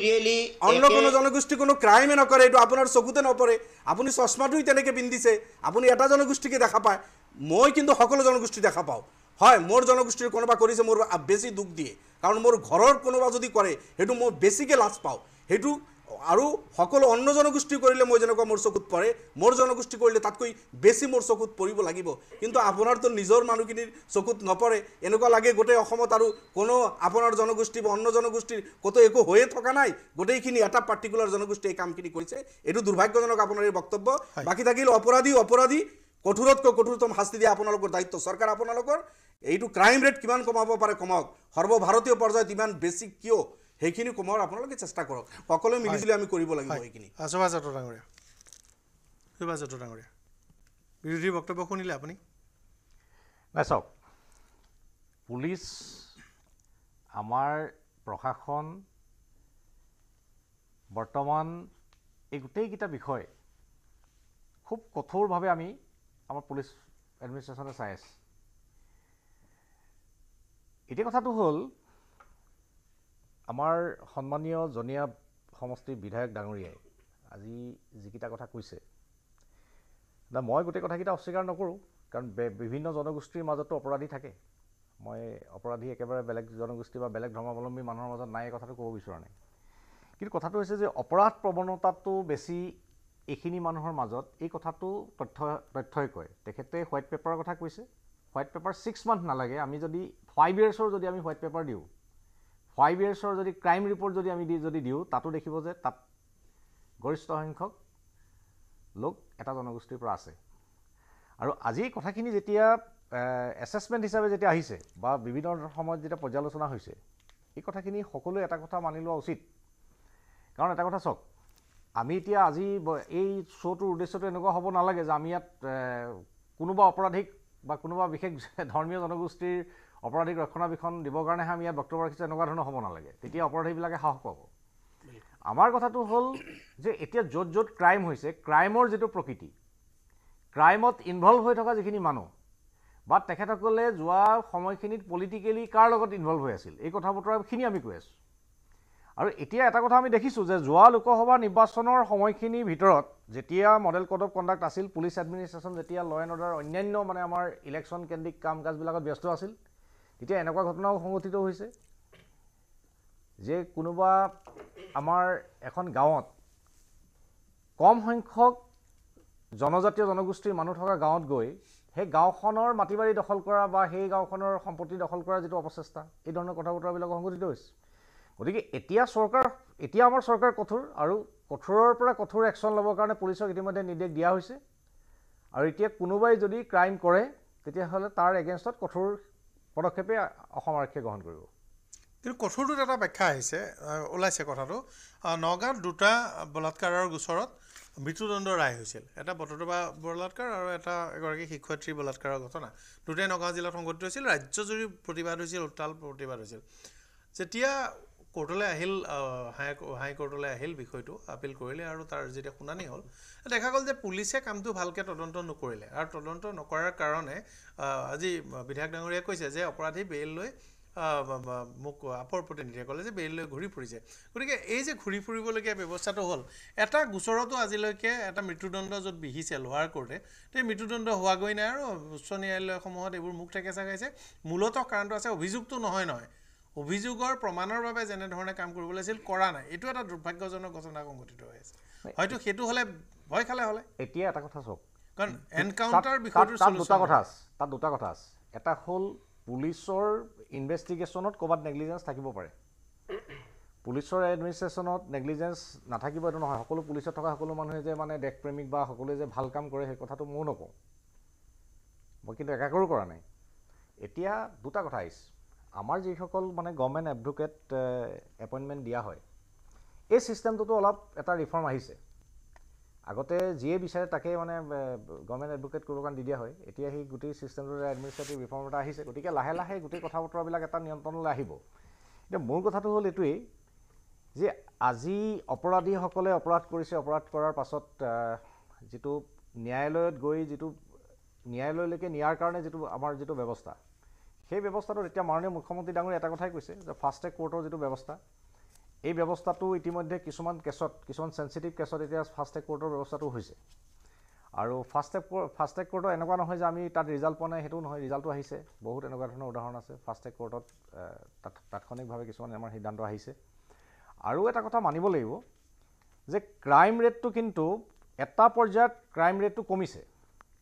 অন্য কোনো জনগোষ্ঠী কোনো ক্ৰাইমে নকৰে এইটো আপোনাৰ চকুতে নপৰে আপুনি চশমাটোই তেনেকৈ পিন্ধিছে আপুনি এটা জনগোষ্ঠীকে দেখা পায় মই কিন্তু সকলো জনগোষ্ঠী দেখা পাওঁ হয় মোৰ জনগোষ্ঠীৰ কোনোবা কৰিছে মোৰ বেছি দুখ দিয়ে কাৰণ মোৰ ঘৰৰ কোনোবা যদি কৰে সেইটো মই বেছিকৈ লাজ পাওঁ সেইটো আৰু সকলো অন্য জনগোষ্ঠী কৰিলে মই যেনেকুৱা মোৰ চকুত পৰে মোৰ জনগোষ্ঠী কৰিলে তাতকৈ বেছি মোৰ চকুত পৰিব লাগিব কিন্তু আপোনাৰতো নিজৰ মানুহখিনিৰ চকুত নপৰে এনেকুৱা লাগে গোটেই অসমত আৰু কোনো আপোনাৰ জনগোষ্ঠী বা অন্য জনগোষ্ঠীৰ ক'তো একো হৈয়ে থকা নাই গোটেইখিনি এটা পাৰ্টিকুলাৰ জনগোষ্ঠীয়ে এই কামখিনি কৰিছে এইটো দুৰ্ভাগ্যজনক আপোনাৰ এই বক্তব্য বাকী থাকিল অপৰাধী অপৰাধী কঠোৰতকৈ কঠোৰতম শাস্তি দিয়া আপোনালোকৰ দায়িত্ব চৰকাৰ আপোনালোকৰ এইটো ক্ৰাইম ৰেট কিমান কমাব পাৰে কমাওক সৰ্বভাৰতীয় পৰ্যায়ত ইমান বেছি কিয় সেইখিনি কমাৰ আপোনালোকে চেষ্টা কৰক সকলোৱে মিলিজুলি আমি কৰিব লাগিব সেইখিনি সুভাষ যাদৱ ডাঙৰীয়া সুভাষ যাদৱ ডাঙৰীয়া বিৰোধীৰ বক্তব্য শুনিলে আপুনি নাই চাওক পুলিচ আমাৰ প্ৰশাসন বৰ্তমান এই গোটেইকেইটা বিষয় খুব কঠোৰভাৱে আমি আমাৰ পুলিচ এডমিনিষ্ট্ৰেশ্যনে চাই আছে এতিয়া কথাটো হ'ল আমাৰ সন্মানীয় জনীয়া সমষ্টিৰ বিধায়ক ডাঙৰীয়াই আজি যিকেইটা কথা কৈছে মই গোটেই কথাকেইটা অস্বীকাৰ নকৰোঁ কাৰণ বিভিন্ন জনগোষ্ঠীৰ মাজতো অপৰাধী থাকে মই অপৰাধী একেবাৰে বেলেগ জনগোষ্ঠী বা বেলেগ ধৰ্মাৱলম্বী মানুহৰ মাজত নাই এই কথাটো ক'ব বিচৰা নাই কিন্তু কথাটো হৈছে যে অপৰাধ প্ৰৱণতাটো বেছি এইখিনি মানুহৰ মাজত এই কথাটো তথ্য তথ্যই কয় তেখেতে হোৱাইট পেপাৰৰ কথা কৈছে হোৱাইট পেপাৰ ছিক্স মান্থ নালাগে আমি যদি ফাইভ ইয়েৰ্ছৰ যদি আমি হোৱাইট পেপাৰ দিওঁ ফাইভ ইয়েৰ্ছৰ যদি ক্ৰাইম ৰিপৰ্ট যদি আমি যদি দিওঁ তাতো দেখিব যে তাত গৰিষ্ঠ সংখ্যক লোক এটা জনগোষ্ঠীৰ পৰা আছে আৰু আজি কথাখিনি যেতিয়া এছেছমেণ্ট হিচাপে যেতিয়া আহিছে বা বিভিন্ন সময়ত যেতিয়া পৰ্যালোচনা হৈছে এই কথাখিনি সকলোৱে এটা কথা মানি লোৱা উচিত কাৰণ এটা কথা চাওক আমি এতিয়া আজি এই শ্ব'টোৰ উদ্দেশ্যটো এনেকুৱা হ'ব নালাগে যে আমি ইয়াত কোনোবা অপৰাধিক বা কোনোবা বিশেষ ধৰ্মীয় জনগোষ্ঠীৰ অপৰাধীক ৰক্ষণাবেক্ষণ দিবৰ কাৰণেহে আমি ইয়াত বক্তব্য ৰাখিছোঁ এনেকুৱা ধৰণৰ হ'ব নালাগে তেতিয়া অপৰাধীবিলাকে সাহস পাব আমাৰ কথাটো হ'ল যে এতিয়া য'ত য'ত ক্ৰাইম হৈছে ক্ৰাইমৰ যিটো প্ৰকৃতি ক্ৰাইমত ইনভল্ভ হৈ থকা যিখিনি মানুহ বা তেখেতসকলে যোৱা সময়খিনিত পলিটিকেলি কাৰ লগত ইনভল্ভ হৈ আছিল এই কথা বতৰাখিনি আমি কৈ আছোঁ আৰু এতিয়া এটা কথা আমি দেখিছোঁ যে যোৱা লোকসভা নিৰ্বাচনৰ সময়খিনিৰ ভিতৰত যেতিয়া মডেল ক'ড অফ কণ্ডাক্ট আছিল পুলিচ এডমিনিষ্ট্ৰেশ্যন যেতিয়া ল' এণ্ড অৰ্ডাৰ অন্যান্য মানে আমাৰ ইলেকশ্যন কেন্দ্ৰিক কাম কাজবিলাকত ব্যস্ত আছিল এতিয়া এনেকুৱা ঘটনাও সংঘটিত হৈছে যে কোনোবা আমাৰ এখন গাঁৱত কম সংখ্যক জনজাতীয় জনগোষ্ঠীৰ মানুহ থকা গাঁৱত গৈ সেই গাঁওখনৰ মাটি বাৰী দখল কৰা বা সেই গাঁওখনৰ সম্পত্তি দখল কৰাৰ যিটো অপচেষ্টা এই ধৰণৰ কথা বতৰাবিলাক সংঘটিত হৈছে গতিকে এতিয়া চৰকাৰ এতিয়া আমাৰ চৰকাৰ কঠোৰ আৰু কঠোৰৰ পৰা কঠোৰ একশ্যন ল'বৰ কাৰণে পুলিচক ইতিমধ্যে নিৰ্দেশ দিয়া হৈছে আৰু এতিয়া কোনোবাই যদি ক্ৰাইম কৰে তেতিয়াহ'লে তাৰ এগেইনষ্টত কঠোৰ পদক্ষেপে অসম আৰক্ষীয়ে গ্ৰহণ কৰিব কিন্তু কঠোৰটোত এটা ব্যাখ্যা আহিছে ওলাইছে কথাটো নগাঁৱত দুটা বলাৎকাৰৰ গোচৰত মৃত্যুদণ্ড ৰায় হৈছিল এটা বটদবা বলাৎকাৰ আৰু এটা এগৰাকী শিক্ষয়িত্ৰী বলাৎকাৰৰ ঘটনা দুটাই নগাঁও জিলাত সংঘটিত হৈছিল ৰাজ্যজুৰি প্ৰতিবাদ হৈছিল উত্তাল প্ৰতিবাদ হৈছিল যেতিয়া কোৰ্টলৈ আহিল হাই হাইকোৰ্টলৈ আহিল বিষয়টো আপিল কৰিলে আৰু তাৰ যেতিয়া শুনানি হ'ল দেখা গ'ল যে পুলিচে কামটো ভালকৈ তদন্ত নকৰিলে আৰু তদন্ত নকৰাৰ কাৰণে আজি বিধায়ক ডাঙৰীয়াই কৈছে যে অপৰাধী বেইল লৈ মোক আপৰ প্ৰতিনিধিয়ে ক'লে যে বেইল লৈ ঘূৰি ফুৰিছে গতিকে এই যে ঘূৰি ফুৰিবলগীয়া ব্যৱস্থাটো হ'ল এটা গোচৰতো আজিলৈকে এটা মৃত্যুদণ্ড য'ত বিহিছে লোৱাৰ কৰোঁতে সেই মৃত্যুদণ্ড হোৱাগৈ নাই আৰু উচ্চ ন্যায়ালয়সমূহত এইবোৰ মুখ থেকেচা গাইছে মূলতঃ কাৰণটো আছে অভিযোগটো নহয় নহয় অভিযোগৰ প্ৰমাণৰ বাবে যেনেধৰণে কাম কৰিব লাগিছিল কৰা নাই এইটো এটা দুৰ্ভাগ্যজনক ঘটনা সংঘটিত হৈ আছে হয়তো সেইটো হ'লে ভয় খালে হ'লে এতিয়া এটা কথা চাওক কাৰণ এনকাউণ্টাৰ বিষয়টো দুটা কথা আছে তাত দুটা কথা আছে এটা হ'ল পুলিচৰ ইনভেষ্টিগেশ্যনত ক'ৰবাত নেগলিজেঞ্চ থাকিব পাৰে পুলিচৰ এডমিনিষ্ট্ৰেশ্যনত নেগলিজেঞ্চ নাথাকিব এইটো নহয় সকলো পুলিচত থকা সকলো মানুহে যে মানে দেশপ্ৰেমিক বা সকলোৱে যে ভাল কাম কৰে সেই কথাটো ময়ো নকওঁ মই কিন্তু একাকৰো কৰা নাই এতিয়া দুটা কথা আহিছে আমাৰ যিসকল মানে গভমেণ্ট এডভোকেট এপইণ্টমেণ্ট দিয়া হয় এই চিষ্টেমটোতো অলপ এটা ৰিফৰ্ম আহিছে আগতে যিয়ে বিচাৰে তাকে মানে গভৰ্মেণ্ট এডভোকেট কৰিবৰ কাৰণে দি দিয়া হয় এতিয়া সেই গোটেই চিষ্টেমটোৰে এডমিনিষ্ট্ৰেটিভ ৰিফৰ্ম এটা আহিছে গতিকে লাহে লাহে গোটেই কথা বতৰাবিলাক এটা নিয়ন্ত্ৰণলৈ আহিব এতিয়া মোৰ কথাটো হ'ল এইটোৱেই যে আজি অপৰাধীসকলে অপৰাধ কৰিছে অপৰাধ কৰাৰ পাছত যিটো ন্যায়ালয়ত গৈ যিটো ন্যায়ালয়লৈকে নিয়াৰ কাৰণে যিটো আমাৰ যিটো ব্যৱস্থা সেই ব্যৱস্থাটোত এতিয়া মাননীয় মুখ্যমন্ত্ৰী ডাঙৰীয়ে এটা কথাই কৈছে যে ফাষ্ট ফাষ্টট্ৰেক কোৰ্টৰ যিটো ব্যৱস্থা এই ব্যৱস্থাটো ইতিমধ্যে কিছুমান কেছত কিছুমান চেঞ্চিটিভ কেছত এতিয়া ফাষ্ট ফাষ্টট্ৰেক কোৰ্টৰ ব্যৱস্থাটো হৈছে আৰু ফাষ্ট ফাষ্টট্ৰেক ফাষ্ট ফাষ্টট্ৰেক কোৰ্টৰ এনেকুৱা নহয় যে আমি তাত ৰিজাল্ট পোৱা নাই সেইটোও নহয় ৰিজাল্টটো আহিছে বহুত এনেকুৱা ধৰণৰ উদাহৰণ আছে ফাষ্ট ফাষ্টট্ৰেক কোৰ্টত তাৎক্ষণিকভাৱে কিছুমান আমাৰ সিদ্ধান্ত আহিছে আৰু এটা কথা মানিব লাগিব যে ক্ৰাইম ৰেটটো কিন্তু এটা পৰ্যায়ত ক্ৰাইম ৰেটটো কমিছে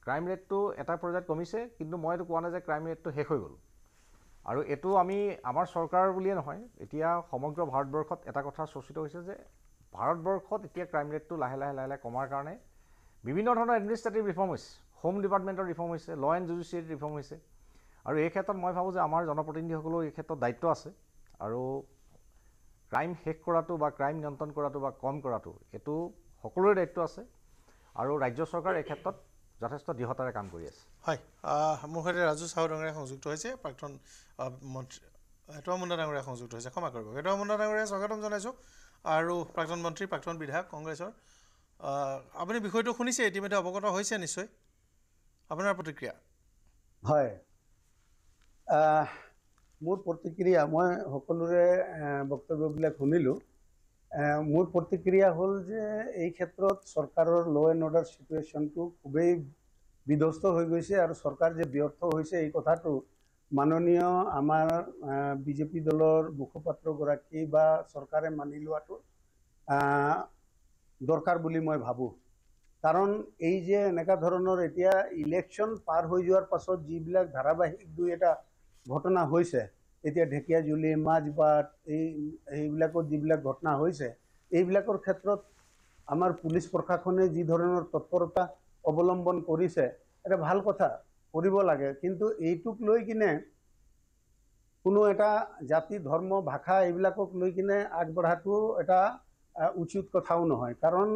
ক্ৰাইম ৰেটটো এটা পৰ্যায়ত কমিছে কিন্তু মই এইটো কোৱা নাই যে ক্ৰাইম ৰেটটো শেষ হৈ গ'ল আৰু এইটো আমি আমাৰ চৰকাৰ বুলিয়ে নহয় এতিয়া সমগ্ৰ ভাৰতবৰ্ষত এটা কথা চৰ্চিত হৈছে যে ভাৰতবৰ্ষত এতিয়া ক্ৰাইম ৰেটটো লাহে লাহে লাহে লাহে কমাৰ কাৰণে বিভিন্ন ধৰণৰ এডমিনিষ্ট্ৰেটিভ ৰিফৰ্ম হৈছে হোম ডিপাৰ্টমেণ্টৰ ৰিফৰ্ম হৈছে ল এণ্ড জুডিচিয়েৰী ৰিফৰ্ম হৈছে আৰু এই ক্ষেত্ৰত মই ভাবোঁ যে আমাৰ জনপ্ৰতিনিধিসকলেও এই ক্ষেত্ৰত দায়িত্ব আছে আৰু ক্ৰাইম শেষ কৰাটো বা ক্ৰাইম নিয়ন্ত্ৰণ কৰাটো বা কম কৰাটো এইটো সকলোৰে দায়িত্ব আছে আৰু ৰাজ্য চৰকাৰ এই ক্ষেত্ৰত যথেষ্ট দৃঢ়তাৰে কাম কৰি আছে হয় মোৰ সৈতে ৰাজু চাহু ডাঙৰীয়া সংযুক্ত হৈছে প্ৰাক্তন মন্ত্ৰী হেতুৱা মুণ্ডা ডাঙৰীয়া সংযুক্ত হৈছে ক্ষমা কৰিব হেতুৱা মুণ্ডা ডাঙৰীয়া স্বাগতম জনাইছোঁ আৰু প্ৰাক্তন মন্ত্ৰী প্ৰাক্তন বিধায়ক কংগ্ৰেছৰ আপুনি বিষয়টো শুনিছে ইতিমধ্যে অৱগত হৈছে নিশ্চয় আপোনাৰ প্ৰতিক্ৰিয়া হয় মোৰ প্ৰতিক্ৰিয়া মই সকলোৰে বক্তব্যবিলাক শুনিলোঁ মোৰ প্ৰতিক্ৰিয়া হ'ল যে এই ক্ষেত্ৰত চৰকাৰৰ ল' এণ্ড অৰ্ডাৰ চিটুৱেশ্যনটো খুবেই বিধ্বস্ত হৈ গৈছে আৰু চৰকাৰ যে ব্যৰ্থ হৈছে এই কথাটো মাননীয় আমাৰ বিজেপি দলৰ মুখপাত্ৰগৰাকী বা চৰকাৰে মানি লোৱাটো দৰকাৰ বুলি মই ভাবোঁ কাৰণ এই যে এনেকুৱা ধৰণৰ এতিয়া ইলেকশ্যন পাৰ হৈ যোৱাৰ পাছত যিবিলাক ধাৰাবাহিক দুই এটা ঘটনা হৈছে এতিয়া ঢেকীয়াজুলি মাজবাট এই এইবিলাকত যিবিলাক ঘটনা হৈছে এইবিলাকৰ ক্ষেত্ৰত আমাৰ পুলিচ প্ৰশাসনে যি ধৰণৰ তৎপৰতা অৱলম্বন কৰিছে এটা ভাল কথা কৰিব লাগে কিন্তু এইটোক লৈ কিনে কোনো এটা জাতি ধৰ্ম ভাষা এইবিলাকক লৈ কিনে আগবঢ়াটো এটা উচিত কথাও নহয় কাৰণ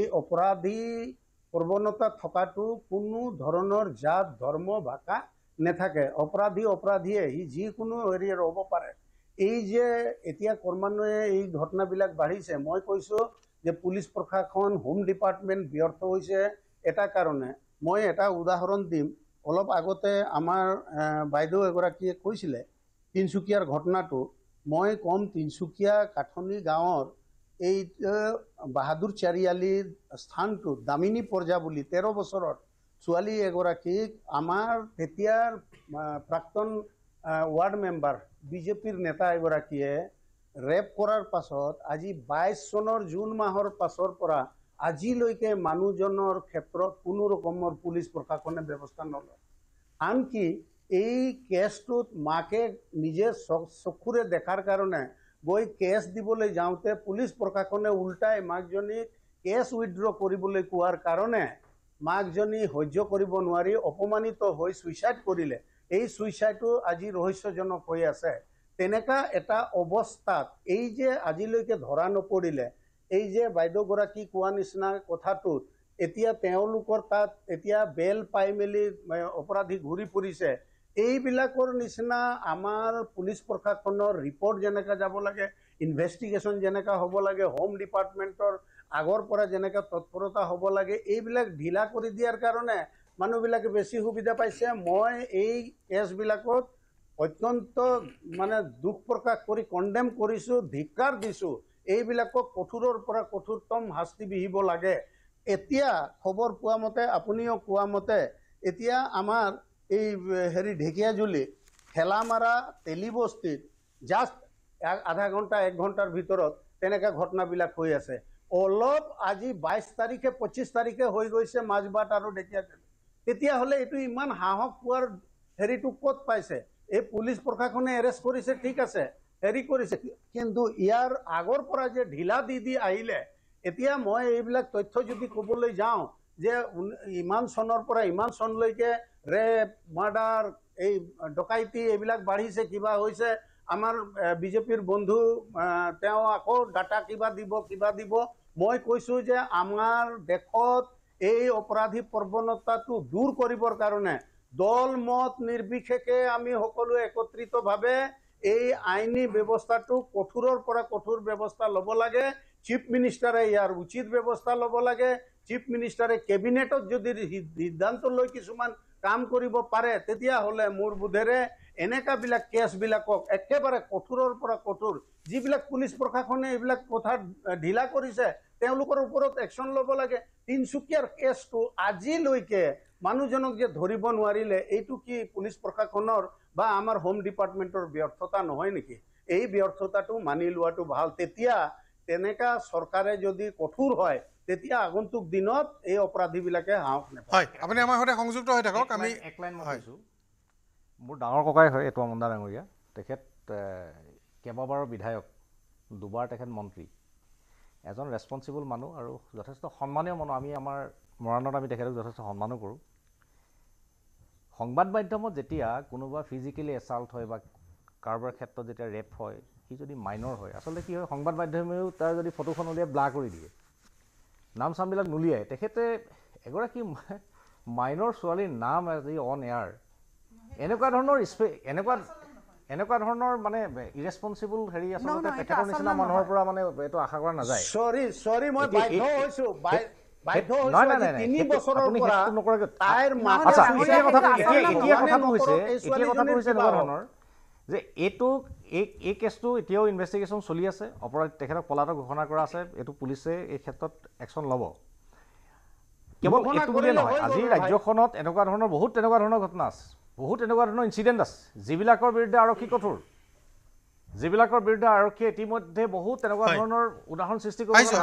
এই অপৰাধী প্ৰৱণতা থকাটো কোনো ধৰণৰ জাত ধৰ্ম ভাষা নেথাকে অপরাধী অপরাধীয়ে ই যিকোনো এরিয়ার হব পারে এই যে এতিয়া ক্রমান্বয়ে এই ঘটনাবিলাক বাড়িছে মই কৈছো যে পুলিশ প্রশাসন হোম ডিপার্টমেন্ট ব্যর্থ হয়েছে এটা কারণে মই এটা উদাহরণ দিম অলপ আগতে আমার বাইদেউ এগারে কৈছিলে তিনচুকিয়ার ঘটনাটো মই কম তিনচুকিয়া কাঠনি গাঁৱৰ এই বাহাদুৰ চাৰিআলিৰ স্থানটো দামিনী পৰ্যা বলে তেৰো বছৰত ছোৱালী এগৰাকীক আমাৰ তেতিয়াৰ প্ৰাক্তন ৱাৰ্ড মেম্বাৰ বিজেপিৰ নেতা এগৰাকীয়ে ৰেপ কৰাৰ পাছত আজি বাইছ চনৰ জুন মাহৰ পাছৰ পৰা আজিলৈকে মানুহজনৰ ক্ষেত্ৰত কোনো ৰকমৰ পুলিচ প্ৰশাসনে ব্যৱস্থা নলয় আনকি এই কেছটোত মাকে নিজে চকুৰে দেখাৰ কাৰণে গৈ কেছ দিবলৈ যাওঁতে পুলিচ প্ৰশাসনে ওলটাই মাকজনীক কেছ উইথড্ৰ কৰিবলৈ কোৱাৰ কাৰণে মাকজনী সহ্য কৰিব নোৱাৰি অপমানিত হৈ ছুইচাইড কৰিলে এই ছুইচাইডটো আজি ৰহস্যজনক হৈ আছে তেনেকুৱা এটা অৱস্থাত এই যে আজিলৈকে ধৰা নপৰিলে এই যে বাইদেউগৰাকী কোৱা নিচিনা কথাটোত এতিয়া তেওঁলোকৰ তাত এতিয়া বেল পাই মেলি অপৰাধী ঘূৰি ফুৰিছে এইবিলাকৰ নিচিনা আমাৰ পুলিচ প্ৰশাসনৰ ৰিপৰ্ট যেনেকৈ যাব লাগে ইনভেষ্টিগেশ্যন যেনেকুৱা হ'ব লাগে হোম ডিপাৰ্টমেণ্টৰ আগৰ পৰা যেনেকৈ তৎপৰতা হ'ব লাগে এইবিলাক ঢিলা কৰি দিয়াৰ কাৰণে মানুহবিলাকে বেছি সুবিধা পাইছে মই এই কেছবিলাকত অত্যন্ত মানে দুখ প্ৰকাশ কৰি কণ্ডেম কৰিছোঁ ধিক্কাৰ দিছোঁ এইবিলাকক কঠোৰৰ পৰা কঠোৰতম শাস্তি বিহিব লাগে এতিয়া খবৰ পোৱা মতে আপুনিও কোৱা মতে এতিয়া আমাৰ এই হেৰি ঢেকীয়াজুলি ঠেলামাৰা বস্তিত জাষ্ট আধা ঘণ্টা এক ঘণ্টাৰ ভিতৰত তেনেকুৱা ঘটনাবিলাক হৈ আছে অলপ আজি বাইছ তাৰিখে পঁচিছ তাৰিখে হৈ গৈছে মাজবাট আৰু ঢেকীয়া তেতিয়াহ'লে এইটো ইমান সাহস পোৱাৰ হেৰিটো ক'ত পাইছে এই পুলিচ প্ৰশাসনে এৰেষ্ট কৰিছে ঠিক আছে হেৰি কৰিছে কিন্তু ইয়াৰ আগৰ পৰা যে ঢিলা দি দি আহিলে এতিয়া মই এইবিলাক তথ্য যদি ক'বলৈ যাওঁ যে ইমান চনৰ পৰা ইমান চনলৈকে ৰেপ মাৰ্ডাৰ এই ডকাইতি এইবিলাক বাঢ়িছে কিবা হৈছে আমাৰ বিজেপিৰ বন্ধু তেওঁ আকৌ ডাটা কিবা দিব কিবা দিব মই কৈছোঁ যে আমাৰ দেশত এই অপৰাধী প্ৰৱণতাটো দূৰ কৰিবৰ কাৰণে দল মত নিৰ্বিশেষে আমি সকলোৱে একত্ৰিতভাৱে এই আইনী ব্যৱস্থাটো কঠোৰৰ পৰা কঠোৰ ব্যৱস্থা ল'ব লাগে চিফ মিনিষ্টাৰে ইয়াৰ উচিত ব্যৱস্থা ল'ব লাগে চিফ মিনিষ্টাৰে কেবিনেটত যদি সিদ্ধান্ত লৈ কিছুমান কাম কৰিব পাৰে তেতিয়াহ'লে মোৰ বোধেৰে এনেকুৱাবিলাক কেছবিলাকক একেবাৰে কঠোৰৰ পৰা কঠোৰ যিবিলাক পুলিচ প্ৰশাসনে এইবিলাক কথা ঢিলা কৰিছে তেওঁলোকৰ ওপৰত একশ্যন ল'ব লাগে তিনিচুকীয়াৰ কেছটো আজিলৈকে মানুহজনক যে ধৰিব নোৱাৰিলে এইটো কি পুলিচ প্ৰশাসনৰ বা আমাৰ হোম ডিপাৰ্টমেণ্টৰ ব্যৰ্থতা নহয় নেকি এই ব্যৰ্থতাটো মানি লোৱাটো ভাল তেতিয়া তেনেকা চৰকাৰে যদি কঠোৰ হয় তেতিয়া আগন্তুক দিনত এই অপৰাধীবিলাকে হাওক নেপায় আপুনি আমাৰ সৈতে সংযুক্ত হৈ থাকক আমি মোৰ ডাঙৰ ককাই হয় এটুৱা মন্দা ডাঙৰীয়া তেখেত কেইবাবাৰৰ বিধায়ক দুবাৰ তেখেত মন্ত্ৰী এজন ৰেচপনচিবল মানুহ আৰু যথেষ্ট সন্মানীয় মানুহ আমি আমাৰ মৰাণত আমি তেখেতক যথেষ্ট সন্মানো কৰোঁ সংবাদ মাধ্যমত যেতিয়া কোনোবা ফিজিকেলি এছাল্ট হয় বা কাৰোবাৰ ক্ষেত্ৰত যেতিয়া ৰেপ হয় সি যদি মাইনৰ হয় আচলতে কি হয় সংবাদ মাধ্যমেও তাৰ যদি ফটোখন উলিয়াই ব্লা কৰি দিয়ে নাম চামবিলাক নুলিয়ায় তেখেতে এগৰাকী মাইনৰ *laughs* ছোৱালীৰ নাম আজি অন এয়াৰ এনেকুৱা ধৰণৰ এনেকুৱা এনেকুৱা ধৰণৰ মানে ইৰেছপনচিবল হেৰি আচলতে তেখেতৰ নিচিনা মানুহৰ পৰা মানে এইটো আশা কৰা নাযায় চৰি চৰি মই বাধ্য হৈছো যে এইটো এই কেছটো এতিয়াও ইনভেষ্টিগেশ্যন চলি আছে অপৰাধী তেখেতক পলাতক ঘোষণা কৰা আছে এইটো পুলিচে এই ক্ষেত্ৰত একশ্যন ল'ব কেৱল নহয় আজি ৰাজ্যখনত এনেকুৱা ধৰণৰ বহুত তেনেকুৱা ধৰণৰ ঘটনা আছে বহুত এনেকুৱা ধৰণৰ ইঞ্চিডেণ্ট আছে যিবিলাকৰ বিৰুদ্ধে আৰক্ষী কঠোৰ যিবিলাকৰ বিৰুদ্ধে আৰক্ষীয়ে ইতিমধ্যে বহুত তেনেকুৱা ধৰণৰ উদাহৰণ সৃষ্টি কৰিছে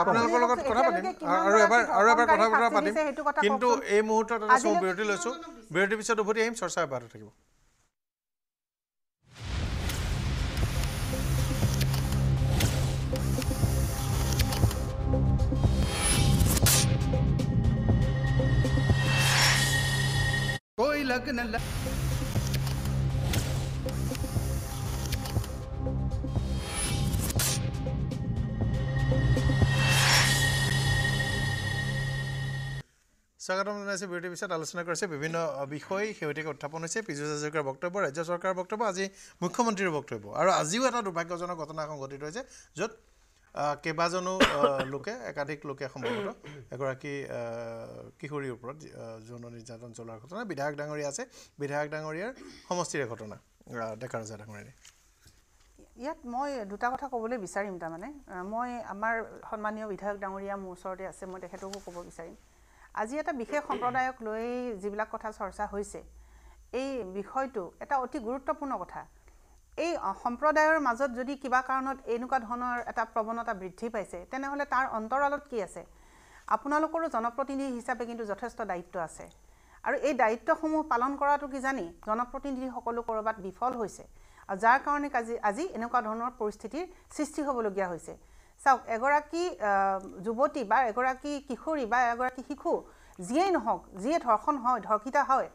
কিন্তু এই মুহূৰ্তত এটা বিৰতি লৈছো বিৰতিৰ পিছত উভতি আহিম চৰ্চা অব্যাহত থাকিব कोई लग्न ल স্বাগতম জনাইছোঁ বিৰতিৰ পিছত আলোচনা কৰিছে বিভিন্ন বিষয় শেহতীয়াকৈ উত্থাপন হৈছে পীযুষ হাজৰিকাৰ বক্তব্য ৰাজ্য চৰকাৰৰ বক্তব্য আজি মুখ্যমন্ত্ৰীৰ বক্তব্য আৰু আজিও এটা দুৰ্ভাগ্যজনক ঘটনা সংঘটিত হৈছে য'ত কেইবাজনো লোকে একাধিক লোকে সম্ভৱতঃ এগৰাকী কিশোৰীৰ ওপৰত যৌন নিৰ্যাতন চলোৱাৰ ঘটনা বিধায়ক ডাঙৰীয়া আছে বিধায়ক ডাঙৰীয়াৰ সমষ্টিৰে ঘটনা ডেকা ৰজা ডাঙৰীয়া ইয়াত মই দুটা কথা ক'বলৈ বিচাৰিম তাৰমানে মই আমাৰ সন্মানীয় বিধায়ক ডাঙৰীয়া মোৰ ওচৰতে আছে মই তেখেতকো ক'ব বিচাৰিম আজি এটা বিশেষ সম্প্ৰদায়ক লৈ যিবিলাক কথা চৰ্চা হৈছে এই বিষয়টো এটা অতি গুৰুত্বপূৰ্ণ কথা এই সম্প্ৰদায়ৰ মাজত যদি কিবা কাৰণত এনেকুৱা ধৰণৰ এটা প্ৰৱণতা বৃদ্ধি পাইছে তেনেহ'লে তাৰ অন্তৰালত কি আছে আপোনালোকৰো জনপ্ৰতিনিধি হিচাপে কিন্তু যথেষ্ট দায়িত্ব আছে আৰু এই দায়িত্বসমূহ পালন কৰাটো কি কিজানি জনপ্ৰতিনিধিসকলো ক'ৰবাত বিফল হৈছে আৰু যাৰ কাৰণে আজি আজি এনেকুৱা ধৰণৰ পৰিস্থিতিৰ সৃষ্টি হ'বলগীয়া হৈছে চাওক এগৰাকী যুৱতী বা এগৰাকী কিশোৰী বা এগৰাকী শিশু যিয়েই নহওক যিয়ে ধৰ্ষণ হয় ধৰ্ষিতা হয়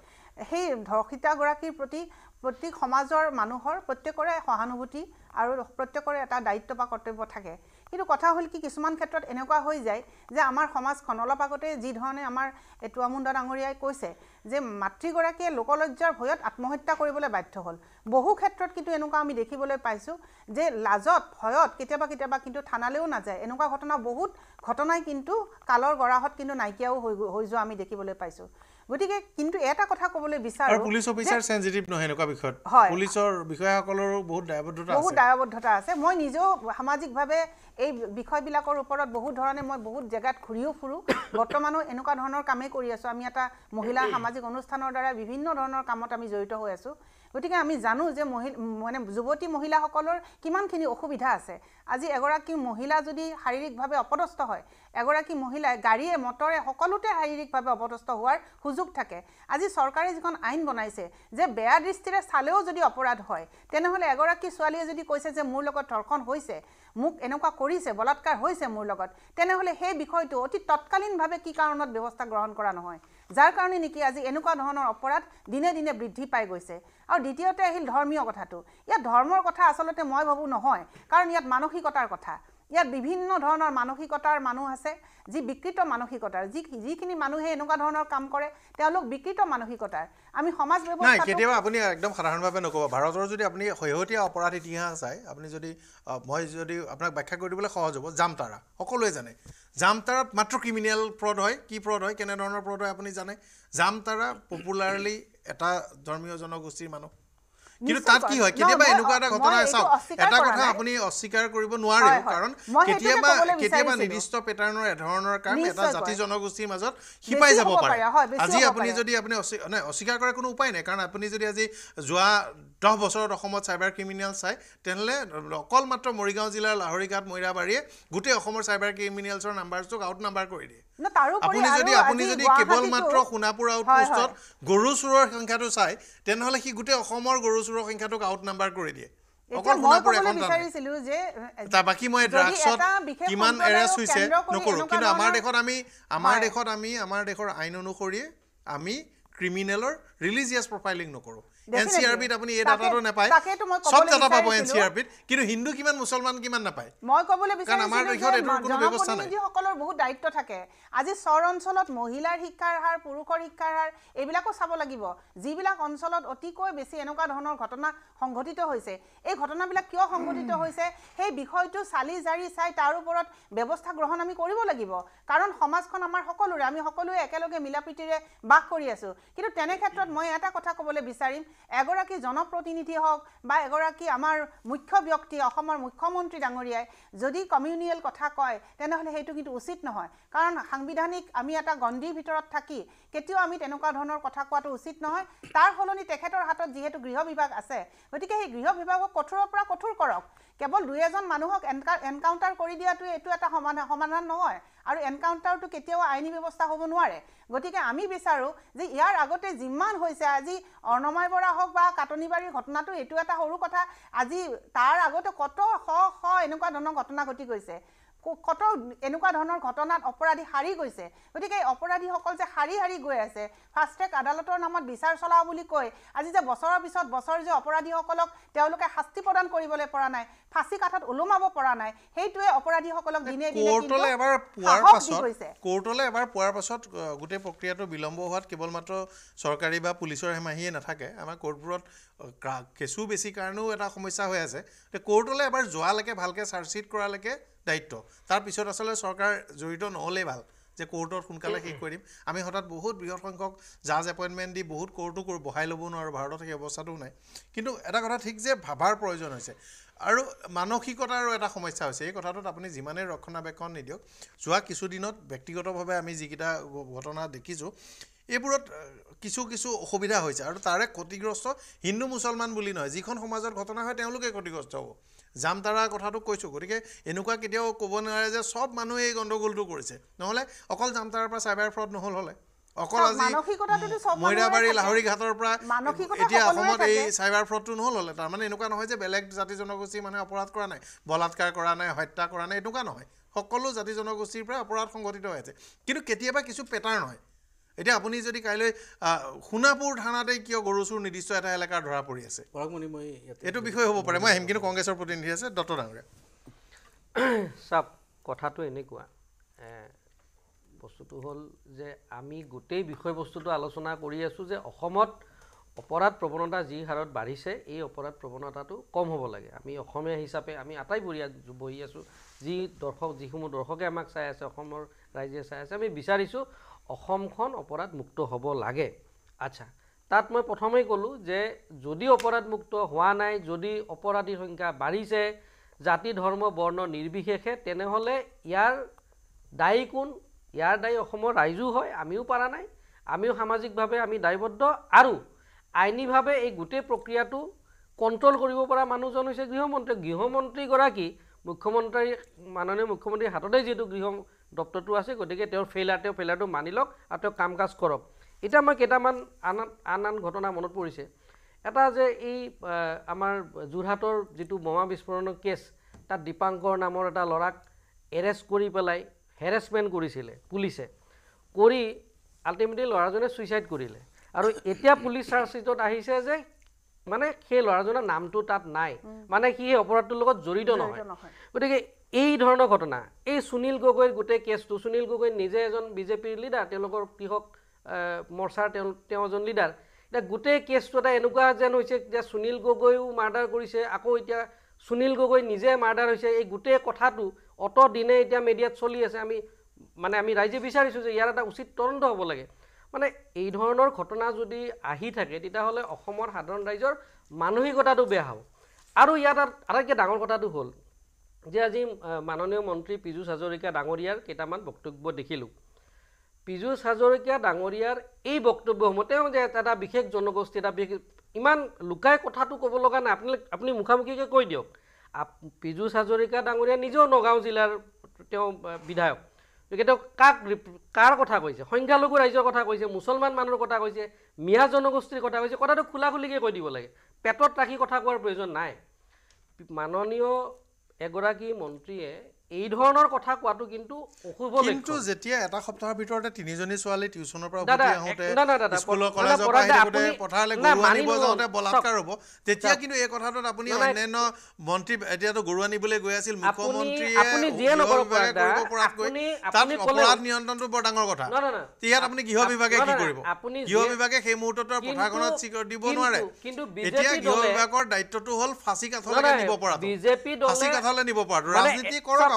সেই ধৰ্ষিতাগৰাকীৰ প্ৰতি প্ৰত্যেক সমাজৰ মানুহৰ প্ৰত্যেকৰে সহানুভূতি আৰু প্ৰত্যেকৰে এটা দায়িত্ব বা কৰ্তব্য থাকে কিন্তু কথা হ'ল কি কিছুমান ক্ষেত্ৰত এনেকুৱা হৈ যায় যে আমাৰ সমাজখন অলপ আগতে যিধৰণে আমাৰ এটুৱামুণ্ড ডাঙৰীয়াই কৈছে যে মাতৃগৰাকীয়ে লোকলজ্জাৰ ভয়ত আত্মহত্যা কৰিবলৈ বাধ্য হ'ল বহু ক্ষেত্ৰত কিন্তু এনেকুৱা আমি দেখিবলৈ পাইছোঁ যে লাজত ভয়ত কেতিয়াবা কেতিয়াবা কিন্তু থানালৈও নাযায় এনেকুৱা ঘটনা বহুত ঘটনাই কিন্তু কালৰ গৰাহত কিন্তু নাইকিয়াও হৈ হৈ যোৱা আমি দেখিবলৈ পাইছোঁ গতিকে কিন্তু এটা কথা ক'বলৈ বিচাৰো পুলিচ অফিচাৰ চেঞ্চিটিভ নহয় এনেকুৱা বিষয়ত হয় পুলিচৰ বিষয়াসকলৰো বহুত দায়বদ্ধতা বহুত দায়বদ্ধতা আছে মই নিজেও সামাজিকভাৱে এই বিষয়বিলাকৰ ওপৰত বহুত ধৰণে মই বহুত জেগাত ঘূৰিও ফুৰোঁ বৰ্তমানো এনেকুৱা ধৰণৰ কামেই কৰি আছো আমি এটা মহিলা সামাজিক অনুষ্ঠানৰ দ্বাৰা বিভিন্ন ধৰণৰ কামত আমি জড়িত হৈ আছো গতিকে আমি জানো যে মানে যুৱতী মহিলাসকলৰ কিমানখিনি অসুবিধা আছে আজি এগৰাকী মহিলা যদি শাৰীৰিকভাৱে অপদস্থ হয় এগৰাকী মহিলাই গাড়ীয়ে মটৰে সকলোতে শাৰীৰিকভাৱে অপদস্থ হোৱাৰ সুযোগ থাকে আজি চৰকাৰে যিখন আইন বনাইছে যে বেয়া দৃষ্টিৰে চালেও যদি অপৰাধ হয় তেনেহ'লে এগৰাকী ছোৱালীয়ে যদি কৈছে যে মোৰ লগত ধৰ্ষণ হৈছে মোক এনেকুৱা কৰিছে বলাৎকাৰ হৈছে মোৰ লগত তেনেহ'লে সেই বিষয়টো অতি তৎকালীনভাৱে কি কাৰণত ব্যৱস্থা গ্ৰহণ কৰা নহয় যাৰ কাৰণে নেকি আজি এনেকুৱা ধৰণৰ অপৰাধ দিনে দিনে বৃদ্ধি পাই গৈছে আৰু দ্বিতীয়তে আহিল ধৰ্মীয় কথাটো ইয়াত ধৰ্মৰ কথা আচলতে মই ভাবোঁ নহয় কাৰণ ইয়াত মানসিকতাৰ কথা ইয়াত বিভিন্ন ধৰণৰ মানসিকতাৰ মানুহ আছে যি বিকৃত মানসিকতাৰ যি যিখিনি মানুহে এনেকুৱা ধৰণৰ কাম কৰে তেওঁলোক বিকৃত মানসিকতাৰ আমি সমাজ ব্যৱস্থা কেতিয়াবা আপুনি একদম সাধাৰণভাৱে নক'ব ভাৰতৰ যদি আপুনি শেহতীয়া অপৰাধ ইতিহাস চায় আপুনি যদি মই যদি আপোনাক ব্যাখ্যা কৰি দিবলৈ সহজ হ'ব জামতাৰা সকলোৱে জানে জামতাৰা মাত্ৰ ক্ৰিমিনেল প্ৰদ হয় কি প্ৰদ হয় কেনেধৰণৰ প্ৰদ হয় আপুনি জানে জামতাৰা পপুলাৰলি এটা ধৰ্মীয় জনগোষ্ঠীৰ মানুহ কিন্তু তাত কি হয় কেতিয়াবা এনেকুৱা এটা ঘটনা চাওক এটা কথা আপুনি অস্বীকাৰ কৰিব নোৱাৰে কাৰণ কেতিয়াবা কেতিয়াবা নিৰ্দিষ্ট পেটাৰ্ণৰ এধৰণৰ কাম এটা জাতি জনগোষ্ঠীৰ মাজত শিপাই যাব পাৰে আজি আপুনি যদি আপুনি অস্বীকাৰ কৰাৰ কোনো উপায় নাই কাৰণ আপুনি যদি আজি যোৱা দহ বছৰত অসমত চাইবাৰ ক্ৰিমিনেল চাই তেনেহ'লে অকল মাত্ৰ মৰিগাঁও জিলাৰ লাহৰিঘাট মৈৰাবাৰীয়ে গোটেই অসমৰ চাইবাৰ ক্ৰিমিনেলছৰ নাম্বাৰটোক আউট নাম্বাৰ কৰি দিয়ে আপুনি যদি আপুনি যদি কেৱল মাত্ৰ সোণাপুৰ আউট পোষ্টত গৰু চোৰৰ সংখ্যাটো চাই তেনেহ'লে সি গোটেই অসমৰ গৰু চোৰৰ সংখ্যাটোক আউট নাম্বাৰ কৰি দিয়ে আমাৰ দেশত আমি আমাৰ দেশৰ আইন অনুসৰিয়ে আমি ক্ৰিমিনেলৰ ৰিলিজিয়াছ প্ৰফাইলিং নকৰোঁ এন চি আৰ বিত আপুনি এই ডাটাটো নাপায় চব ডাটা পাব এন চি আৰ বিত কিন্তু হিন্দু কিমান মুছলমান কিমান নাপায় মই ক'বলৈ বিচাৰিছোঁ বহুত দায়িত্ব থাকে আজি চৰ অঞ্চলত মহিলাৰ শিক্ষাৰ হাৰ পুৰুষৰ শিক্ষাৰ হাৰ এইবিলাকো চাব লাগিব যিবিলাক অঞ্চলত অতিকৈ বেছি এনেকুৱা ধৰণৰ ঘটনা সংঘটিত হৈছে এই ঘটনাবিলাক কিয় সংঘটিত হৈছে সেই বিষয়টো চালি জাৰি চাই তাৰ ওপৰত ব্যৱস্থা গ্ৰহণ আমি কৰিব লাগিব কাৰণ সমাজখন আমাৰ সকলোৰে আমি সকলোৱে একেলগে মিলা প্ৰীতিৰে বাস কৰি আছোঁ কিন্তু তেনে ক্ষেত্ৰত মই এটা কথা ক'বলৈ বিচাৰিম এগৰাকী জনপ্ৰতিনিধি হওক বা এগৰাকী আমাৰ মুখ্য ব্যক্তি অসমৰ মুখ্যমন্ত্ৰী ডাঙৰীয়াই যদি কমিউনিয়েল কথা কয় তেনেহ'লে সেইটো কিন্তু উচিত নহয় কাৰণ সাংবিধানিক আমি এটা গণ্ডীৰ ভিতৰত থাকি কেতিয়াও আমি তেনেকুৱা ধৰণৰ কথা কোৱাটো উচিত নহয় তাৰ সলনি তেখেতৰ হাতত যিহেতু গৃহ বিভাগ আছে গতিকে সেই গৃহ বিভাগক কঠোৰৰ পৰা কঠোৰ কৰক কেৱল দুই এজন মানুহক এনকাউণ্টাৰ কৰি দিয়াটো এইটো এটা সমাধান নহয় আৰু এনকাউণ্টাৰটো কেতিয়াও আইনী ব্যৱস্থা হ'ব নোৱাৰে গতিকে আমি বিচাৰোঁ যে ইয়াৰ আগতে যিমান হৈছে আজি অৰ্ণমাই বৰা হওক বা কাটনিবাৰীৰ ঘটনাটো এইটো এটা সৰু কথা আজি তাৰ আগতে কত শ শ এনেকুৱা ধৰণৰ ঘটনা ঘটি গৈছে কত এনেকুৱা ধৰণৰ ঘটনাত অপৰাধী হাৰি গৈছে গতিকে এই অপৰাধীসকল যে হাৰি হাৰি গৈ আছে ফাষ্ট ট্ৰেক আদালতৰ নামত বিচাৰ চলাওঁ বুলি কৈ আজি যে বছৰৰ পিছত বছৰ যে অপৰাধীসকলক তেওঁলোকে শাস্তি প্ৰদান কৰিবলৈ পৰা নাই ফাঁচি কাঠত ওলোমাব পৰা নাই সেইটোৱে অপৰাধীসকলক দিনে দিনে কোৰ্টলৈ এবাৰ পোৱাৰ পাছত গোটেই প্ৰক্ৰিয়াটো বিলম্ব হোৱাত কেৱল মাত্ৰ চৰকাৰী বা পুলিচৰ হেমাহিয়ে নাথাকে আমাৰ কোৰ্টবোৰত কেঁচু বেছি কাৰণেও এটা সমস্যা হৈ আছে কোৰ্টলৈ এবাৰ যোৱালৈকে ভালকৈ চাৰ্জশ্বিট কৰালৈকে দায়িত্ব তাৰপিছত আচলতে চৰকাৰ জড়িত নহ'লেই ভাল যে কোৰ্টত সোনকালে শেষ কৰি দিম আমি হঠাৎ বহুত বৃহৎ সংখ্যক জাজ এপইণ্টমেণ্ট দি বহুত কোৰ্টো কৰোঁ বহাই ল'ব নোৱাৰোঁ ভাৰতত সেই অৱস্থাটোও নাই কিন্তু এটা কথা ঠিক যে ভাবাৰ প্ৰয়োজন হৈছে আৰু মানসিকতাৰো এটা সমস্যা হৈছে এই কথাটোত আপুনি যিমানেই ৰক্ষণাবেক্ষণ নিদিয়ক যোৱা কিছুদিনত ব্যক্তিগতভাৱে আমি যিকেইটা ঘটনা দেখিছোঁ এইবোৰত কিছু কিছু অসুবিধা হৈছে আৰু তাৰে ক্ষতিগ্ৰস্ত হিন্দু মুছলমান বুলি নহয় যিখন সমাজত ঘটনা হয় তেওঁলোকে ক্ষতিগ্ৰস্ত হ'ব জামতাৰা কথাটো কৈছোঁ গতিকে এনেকুৱা কেতিয়াও ক'ব নোৱাৰে যে চব মানুহে এই গণ্ডগোলটো কৰিছে নহ'লে অকল জামতাৰাৰ পৰা চাইবাৰ ফ্ৰড নহ'ল হ'লে অকল আজি মৈৰাবাৰী লাহৰি ঘাটৰ পৰা এতিয়া অসমত এই চাইবাৰ ফ্ৰডটো নহ'ল হ'লে তাৰমানে এনেকুৱা নহয় যে বেলেগ জাতি জনগোষ্ঠীৰ মানুহে অপৰাধ কৰা নাই বলাৎকাৰ কৰা নাই হত্যা কৰা নাই এনেকুৱা নহয় সকলো জাতি জনগোষ্ঠীৰ পৰা অপৰাধ সংঘটিত হৈ আছে কিন্তু কেতিয়াবা কিছু পেটাৰ্ণ হয় এতিয়া আপুনি যদি কাইলৈ সোণাপুৰ থানাতে কিয় গৰু চোৰ নিৰ্দিষ্ট এটা এলেকাৰ ধৰা পৰি আছে এইটো বিষয়ে হ'ব পাৰে মই আহিম কিন্তু কংগ্ৰেছৰ প্ৰতিনিধি আছে দত্ত ডাঙৰে চাওক কথাটো এনেকুৱা বস্তুটো হ'ল যে আমি গোটেই বিষয়বস্তুটো আলোচনা কৰি আছোঁ যে অসমত অপৰাধ প্ৰৱণতা যি হাৰত বাঢ়িছে এই অপৰাধ প্ৰৱণতাটো কম হ'ব লাগে আমি অসমীয়া হিচাপে আমি আটাইবোৰীয়া বহি আছোঁ যি দৰ্শক যিসমূহ দৰ্শকে আমাক চাই আছে অসমৰ ৰাইজে চাই আছে আমি বিচাৰিছোঁ অসমখন অপৰাধমুক্ত হ'ব লাগে আচ্ছা তাত মই প্ৰথমেই ক'লোঁ যে যদি অপৰাধমুক্ত হোৱা নাই যদি অপৰাধীৰ সংখ্যা বাঢ়িছে জাতি ধৰ্ম বৰ্ণ নিৰ্বিশেষে তেনেহ'লে ইয়াৰ দায়ী কোন ইয়াৰ দায়ী অসমৰ ৰাইজো হয় আমিও পৰা নাই আমিও সামাজিকভাৱে আমি দায়বদ্ধ আৰু আইনীভাৱে এই গোটেই প্ৰক্ৰিয়াটো কণ্ট্ৰল কৰিব পৰা মানুহজন হৈছে গৃহমন্ত্ৰী গৃহমন্ত্ৰীগৰাকী মুখ্যমন্ত্ৰী মাননীয় মুখ্যমন্ত্ৰীৰ হাততেই যিহেতু গৃহ দপ্তৰটো আছে গতিকে তেওঁৰ ফেইলাৰ তেওঁ ফেইলাৰটো মানি লওক আৰু তেওঁ কাম কাজ কৰক এতিয়া মই কেইটামান আন আন আন ঘটনা মনত পৰিছে এটা যে এই আমাৰ যোৰহাটৰ যিটো বোমা বিস্ফোৰণৰ কেছ তাত দীপাংকৰ নামৰ এটা ল'ৰাক এৰেষ্ট কৰি পেলাই হেৰেচমেণ্ট কৰিছিলে পুলিচে কৰি আল্টিমেটলি ল'ৰাজনে ছুইচাইড কৰিলে আৰু এতিয়া পুলিচ চাৰ্জশ্বিটত আহিছে যে মানে সেই ল'ৰাজনৰ নামটো তাত নাই মানে সি সেই অপৰাধটোৰ লগত জড়িত নহয় গতিকে এই ধৰণৰ ঘটনা এই সুনীল গগৈৰ গোটেই কেছটো সুনীল গগৈ নিজে এজন বিজেপিৰ লিডাৰ তেওঁলোকৰ কৃষক মৰ্চাৰ তেওঁ তেওঁ এজন লিডাৰ এতিয়া গোটেই কেছটো এটা এনেকুৱা যেন হৈছে যে সুনীল গগৈও মাৰ্ডাৰ কৰিছে আকৌ এতিয়া সুনীল গগৈ নিজে মাৰ্ডাৰ হৈছে এই গোটেই কথাটো অত দিনে এতিয়া মিডিয়াত চলি আছে আমি মানে আমি ৰাইজে বিচাৰিছোঁ যে ইয়াৰ এটা উচিত তদন্ত হ'ব লাগে মানে এই ধৰণৰ ঘটনা যদি আহি থাকে তেতিয়াহ'লে অসমৰ সাধাৰণ ৰাইজৰ মানসিকতাটো বেয়া হ'ব আৰু ইয়াত আটাইতকৈ ডাঙৰ কথাটো হ'ল যে আজি মাননীয় মন্ত্ৰী পীযুষ হাজৰিকা ডাঙৰীয়াৰ কেইটামান বক্তব্য দেখিলোঁ পীযুষ হাজৰিকা ডাঙৰীয়াৰ এই বক্তব্যসমূহ তেওঁ যে এটা বিশেষ জনগোষ্ঠী এটা বিশেষ ইমান লুকাই কথাটো ক'ব লগা নাই আপুনি আপুনি মুখামুখিকৈ কৈ দিয়ক পীযুষ হাজৰিকা ডাঙৰীয়া নিজেও নগাঁও জিলাৰ তেওঁ বিধায়ক গতিকে তেওঁ কাক কাৰ কথা কৈছে সংখ্যালঘু ৰাইজৰ কথা কৈছে মুছলমান মানুহৰ কথা কৈছে মিয়া জনগোষ্ঠীৰ কথা কৈছে কথাটো খোলা খোলাখুলিকৈ কৈ দিব লাগে পেটত ৰাখি কথা কোৱাৰ প্ৰয়োজন নাই মাননীয় এগৰাকী মন্ত্ৰীয়ে এই ধৰণৰ কথা কোৱাটো কিন্তু অশুভ কিন্তু যেতিয়া এটা সপ্তাহৰ ভিতৰতে তিনিজনী ছোৱালী টিউচনৰ পৰা উভতি আহোঁতে স্কুলৰ কলেজৰ পৰা আহিলে পথাৰলে গৰু আনিব যাওঁতে বলাৎকাৰ হ'ব তেতিয়া কিন্তু এই কথাটোত আপুনি অন্যান্য মন্ত্ৰী এতিয়াতো গৰু আনিবলৈ গৈ আছিল মুখ্যমন্ত্ৰীয়ে কৰিব পৰাতকৈ তাত অপৰাধ নিয়ন্ত্ৰণটো বৰ ডাঙৰ কথা ইয়াত আপুনি গৃহ বিভাগে কি কৰিব আপুনি গৃহ বিভাগে সেই মুহূৰ্তত পথাৰখনত স্বীকৃতি দিব নোৱাৰে কিন্তু এতিয়া গৃহ বিভাগৰ দায়িত্বটো হ'ল ফাঁচি কাঠলে নিব পৰা পৰাটো ফাঁচি কাঠলৈ নিব পৰাটো ৰাজনীতি কৰক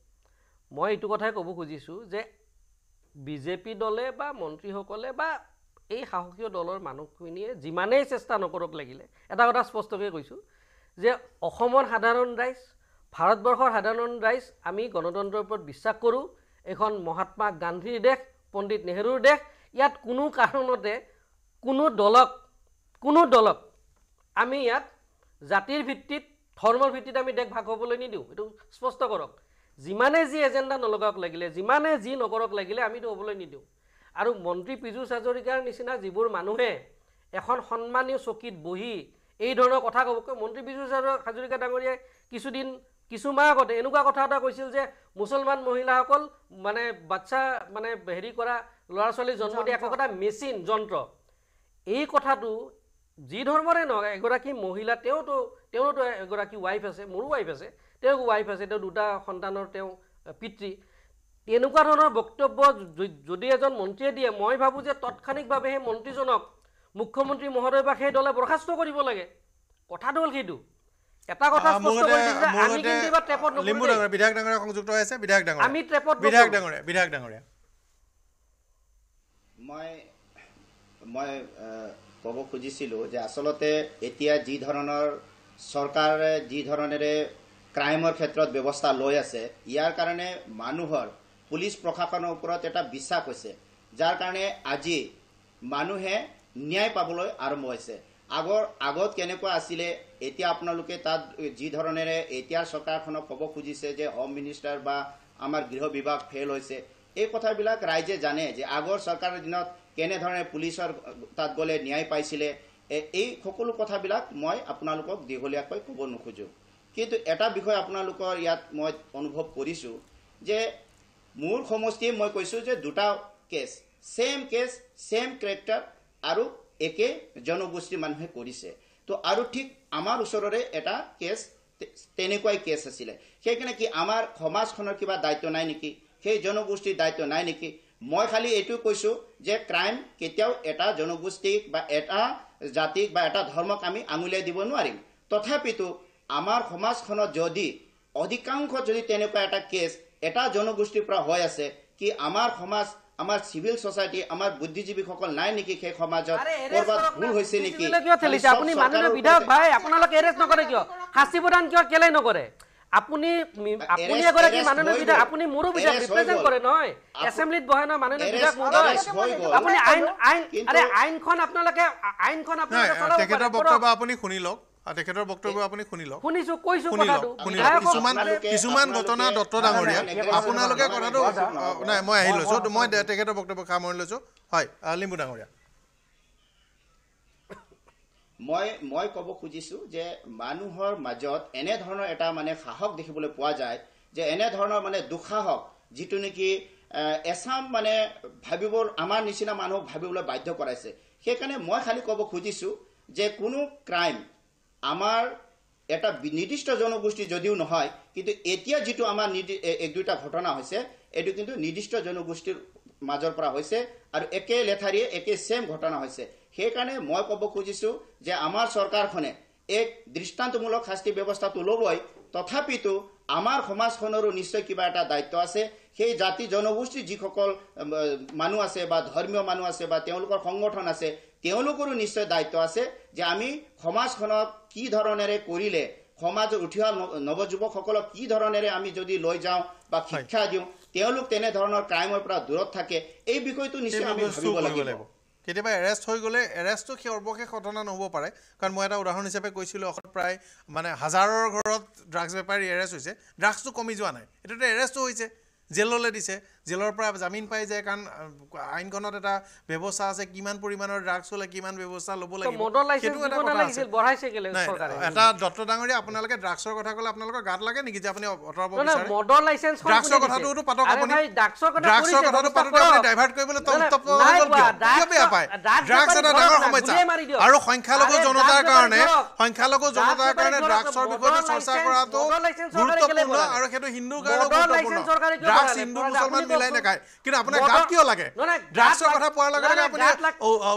মই এইটো কথাই ক'ব খুজিছোঁ যে বিজেপি দলে বা মন্ত্ৰীসকলে বা এই শাসকীয় দলৰ মানুহখিনিয়ে যিমানেই চেষ্টা নকৰক লাগিলে এটা কথা স্পষ্টকৈ কৈছোঁ যে অসমৰ সাধাৰণ ৰাইজ ভাৰতবৰ্ষৰ সাধাৰণ ৰাইজ আমি গণতন্ত্ৰৰ ওপৰত বিশ্বাস কৰোঁ এইখন মহাত্মা গান্ধীৰ দেশ পণ্ডিত নেহৰুৰ দেশ ইয়াত কোনো কাৰণতে কোনো দলক কোনো দলক আমি ইয়াত জাতিৰ ভিত্তিত ধৰ্মৰ ভিত্তিত আমি দেশ ভাগ হ'বলৈ নিদিওঁ এইটো স্পষ্ট কৰক যিমানে যি এজেণ্ডা নলগাওক লাগিলে যিমানে যি নকৰক লাগিলে আমিতো হ'বলৈ নিদিওঁ আৰু মন্ত্ৰী পীযুষ হাজৰিকাৰ নিচিনা যিবোৰ মানুহে এখন সন্মানীয় চকীত বহি এই ধৰণৰ কথা ক'ব মন্ত্ৰী পীযুষ হাজৰিকা ডাঙৰীয়াই কিছুদিন কিছুমাহ আগতে এনেকুৱা কথা এটা কৈছিল যে মুছলমান মহিলাসকল মানে বাচ্ছা মানে হেৰি কৰা ল'ৰা ছোৱালী জন্ম দিয়া একোটা মেচিন যন্ত্ৰ এই কথাটো যি ধৰ্মৰে নহওক এগৰাকী মহিলা তেওঁতো তেওঁৰতো এগৰাকী ৱাইফ আছে মোৰো ৱাইফ আছে তেওঁকো ৱাইফ আছে তেওঁ দুটা সন্তানৰ তেওঁ পিতৃ তেনেকুৱা ধৰণৰ বক্তব্য যদি এজন মন্ত্ৰীয়ে দিয়ে মই ভাবোঁ যে তৎক্ষণিকভাৱে সেই মন্ত্ৰীজনক মুখ্যমন্ত্ৰী মহোদয় বা সেই দলে বৰখাস্ত কৰিব লাগে কথাটো হ'ল সেইটো মই ক'ব খুজিছিলোঁ যে আচলতে এতিয়া যি ধৰণৰ চৰকাৰে যি ধৰণেৰে ক্ৰাইমৰ ক্ষেত্ৰত ব্যৱস্থা লৈ আছে ইয়াৰ কাৰণে মানুহৰ পুলিচ প্ৰশাসনৰ ওপৰত এটা বিশ্বাস হৈছে যাৰ কাৰণে আজি মানুহে ন্যায় পাবলৈ আৰম্ভ হৈছে আগৰ আগত কেনেকুৱা আছিলে এতিয়া আপোনালোকে তাত যিধৰণেৰে এতিয়াৰ চৰকাৰখনক ক'ব খুজিছে যে হোম মিনিষ্টাৰ বা আমাৰ গৃহ বিভাগ ফেইল হৈছে এই কথাবিলাক ৰাইজে জানে যে আগৰ চৰকাৰৰ দিনত কেনেধৰণে পুলিচৰ তাত গ'লে ন্যায় পাইছিলে এই সকলো কথাবিলাক মই আপোনালোকক দীঘলীয়াকৈ ক'ব নোখোজোঁ কিন্তু এটা বিষয় আপোনালোকৰ ইয়াত মই অনুভৱ কৰিছোঁ যে মোৰ সমষ্টিয়ে মই কৈছোঁ যে দুটা case same case same character আৰু একে জনগোষ্ঠীৰ মানুহে কৰিছে তো আৰু ঠিক আমাৰ ওচৰৰে এটা কেছ তেনেকুৱাই কেছ আছিলে সেইকাৰণে কি আমাৰ সমাজখনৰ কিবা দায়িত্ব নাই নেকি সেই জনগোষ্ঠীৰ দায়িত্ব নাই নেকি মই খালি এইটো কৈছোঁ যে ক্ৰাইম কেতিয়াও এটা জনগোষ্ঠীক বা এটা জাতিক বা এটা ধৰ্মক আমি আঙুলিয়াই দিব নোৱাৰিম তথাপিতো আমাৰ সমাজখনত যদি অধিকাংশ যদি তেনেকুৱা এটা কেছ এটা জনগোষ্ঠীৰ পৰা হৈ আছে কি আমাৰ সমাজ আমাৰ চিভিল চচাইটি আমাৰ বুদ্ধিজীৱীসকল নাই নেকি সেই সমাজত ক'ৰবাত ভুল হৈছে নেকি শাস্তি প্ৰদান কিয় কেলেই নকৰে মানুহৰ মাজত এনেধৰণৰ এটা মানে সাহস দেখিবলৈ পোৱা যায় যে এনেধৰণৰ মানে দুঃসাহস যিটো নেকি এচাম মানে ভাবিব আমাৰ নিচিনা মানুহক ভাবিবলৈ বাধ্য কৰাইছে সেইকাৰণে মই খালি ক'ব খুজিছো যে কোনো ক্ৰাইম আমাৰ এটা নিৰ্দিষ্ট জনগোষ্ঠী যদিও নহয় কিন্তু এতিয়া যিটো আমাৰ এক দুটা ঘটনা হৈছে এইটো কিন্তু নিৰ্দিষ্ট জনগোষ্ঠীৰ মাজৰ পৰা হৈছে আৰু একে লেথাৰীয়ে একে ছেম ঘটনা হৈছে সেইকাৰণে মই ক'ব খুজিছোঁ যে আমাৰ চৰকাৰখনে এক দৃষ্টান্তমূলক শাস্তি ব্যৱস্থাটো ল'বই তথাপিতো আমাৰ সমাজখনৰো নিশ্চয় কিবা এটা দায়িত্ব আছে সেই জাতি জনগোষ্ঠীৰ যিসকল মানুহ আছে বা ধৰ্মীয় মানুহ আছে বা তেওঁলোকৰ সংগঠন আছে তেওঁলোকৰো নিশ্চয় দায়িত্ব আছে যে আমি সমাজখনক কি ধৰণেৰে কৰিলে সমাজ উঠি অহা নৱযুৱকসকলক কি ধৰণেৰে আমি যদি লৈ যাওঁ বা শিক্ষা দিওঁ তেওঁলোক তেনেধৰণৰ ক্ৰাইমৰ পৰা দূৰত থাকে এই বিষয়টো নিশ্চয় আমি ভাবিব লাগিব কেতিয়াবা এৰেষ্ট হৈ গ'লে এৰেষ্টটো সৰ্বশেষ ঘটনা নহ'ব পাৰে কাৰণ মই এটা উদাহৰণ হিচাপে কৈছিলোঁ অসত প্ৰায় মানে হাজাৰৰ ঘৰত ড্ৰাগছ বেপাৰী এৰেষ্ট হৈছে ড্ৰাগছটো কমি যোৱা নাই এইটো এটা হৈছে জেললৈ দিছে জেলৰ পৰা জামিন পাই যায় কাৰণ আইনখনত এটা ব্যৱস্থা আছে কিমান পৰিমাণৰ ড্ৰাগছ হ'লে কিমান ব্যৱস্থা ল'ব লাগিব এটা ডাঙৰীয়া আপোনালোকে ড্ৰাগছৰ কথা ক'লে আপোনালোকৰ গাত লাগে নেকি যে আপুনি আৰু সংখ্যালঘু জনতাৰ কাৰণে সংখ্যালঘু জনতাৰ কাৰণে ড্ৰাগছৰ বিষয়ে চৰ্চা কৰাটো গুৰুত্বপূৰ্ণ আৰু সেইটো হিন্দু কাৰণে ড্ৰাগছ হিন্দু মুছলমান নিলাই নাখায় কিন্তু আপোনাৰ গাত কিয় লাগে কথা পোৱাৰ লগে লগে আপুনি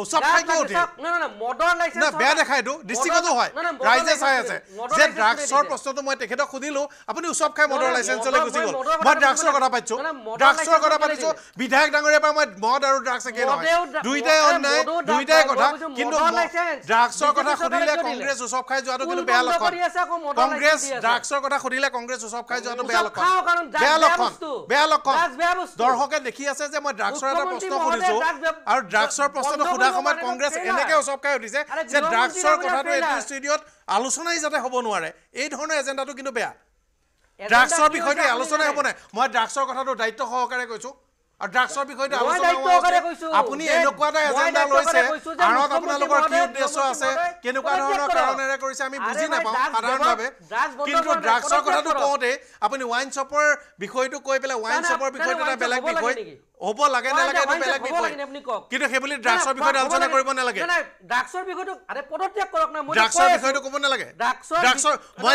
উচপ খাই কিয় উঠে বেয়া দেখাই এইটো দৃষ্টিগতো হয় ৰাইজে চাই আছে যে ড্ৰাগছৰ প্ৰশ্নটো মই তেখেতক সুধিলো আপুনি উচপ খাই মদৰ লাইচেঞ্চ লৈ গুচি গ'ল মই ড্ৰাগছৰ কথা পাতিছো ড্ৰাগছৰ কথা পাতিছো বিধায়ক ডাঙৰীয়া পৰা মই মদ আৰু ড্ৰাগছ একে নহয় দুইটাই অন্যায় দুইটাই কথা কিন্তু ড্ৰাগছৰ কথা সুধিলে কংগ্ৰেছ উচপ খাই যোৱাটো কিন্তু বেয়া লক্ষণ কংগ্ৰেছ ড্ৰাগছৰ কথা সুধিলে কংগ্ৰেছ উচপ খাই যোৱাটো বেয়া লক্ষণ বেয়া লক্ষণ বেয়া লক্ষণ দৰ্শকে দেখি আছে যে মই ড্ৰাগছৰ এটা প্ৰশ্ন সুধিছো আৰু ড্ৰাগছৰ প্ৰশ্নটো সোধা সময়ত কংগ্ৰেছ এনেকৈ উচপকাই উঠিছে যে ড্ৰাগছৰ কথাটো এইটো ষ্টুডিঅ'ত আলোচনাই যাতে হ'ব নোৱাৰে এই ধৰণৰ এজেণ্ডাটো কিন্তু বেয়া ড্ৰাগছৰ বিষয়টো আলোচনাই হ'ব নাই মই ড্ৰাগছৰ কথাটো দায়িত্ব সহকাৰে কৈছো আৰ ড্ৰাগসৰ বিষয়ে আলোচনা কৰিছে আপুনি এনেকুৱা এটা এজেন্ডা লৈছে আৰু আপোনালোকৰ কি উদ্দেশ্য আছে কেনেকুৱা ধৰণৰ কাৰণেৰে কৰিছে আমি বুজি নাপাওঁ সাধাৰণভাৱে কিন্তু ড্ৰাগসৰ কথাটো কওঁতে আপুনি ওয়াইন শপৰ বিষয়টো কৈ পেলাই ওয়াইন শপৰ বিষয়টো এটা বেলেগ বিষয় হ'ব লাগে নালাগে এইটো বেলেগ বিষয় কিন্তু সেই বুলি ড্ৰাগছৰ বিষয়ে আলোচনা কৰিব নালাগে ড্ৰাগছৰ বিষয়টো আৰে পদত্যাগ কৰক না মই ড্ৰাগছৰ বিষয়টো ক'ব নালাগে ড্ৰাগছৰ ড্ৰাগছৰ মই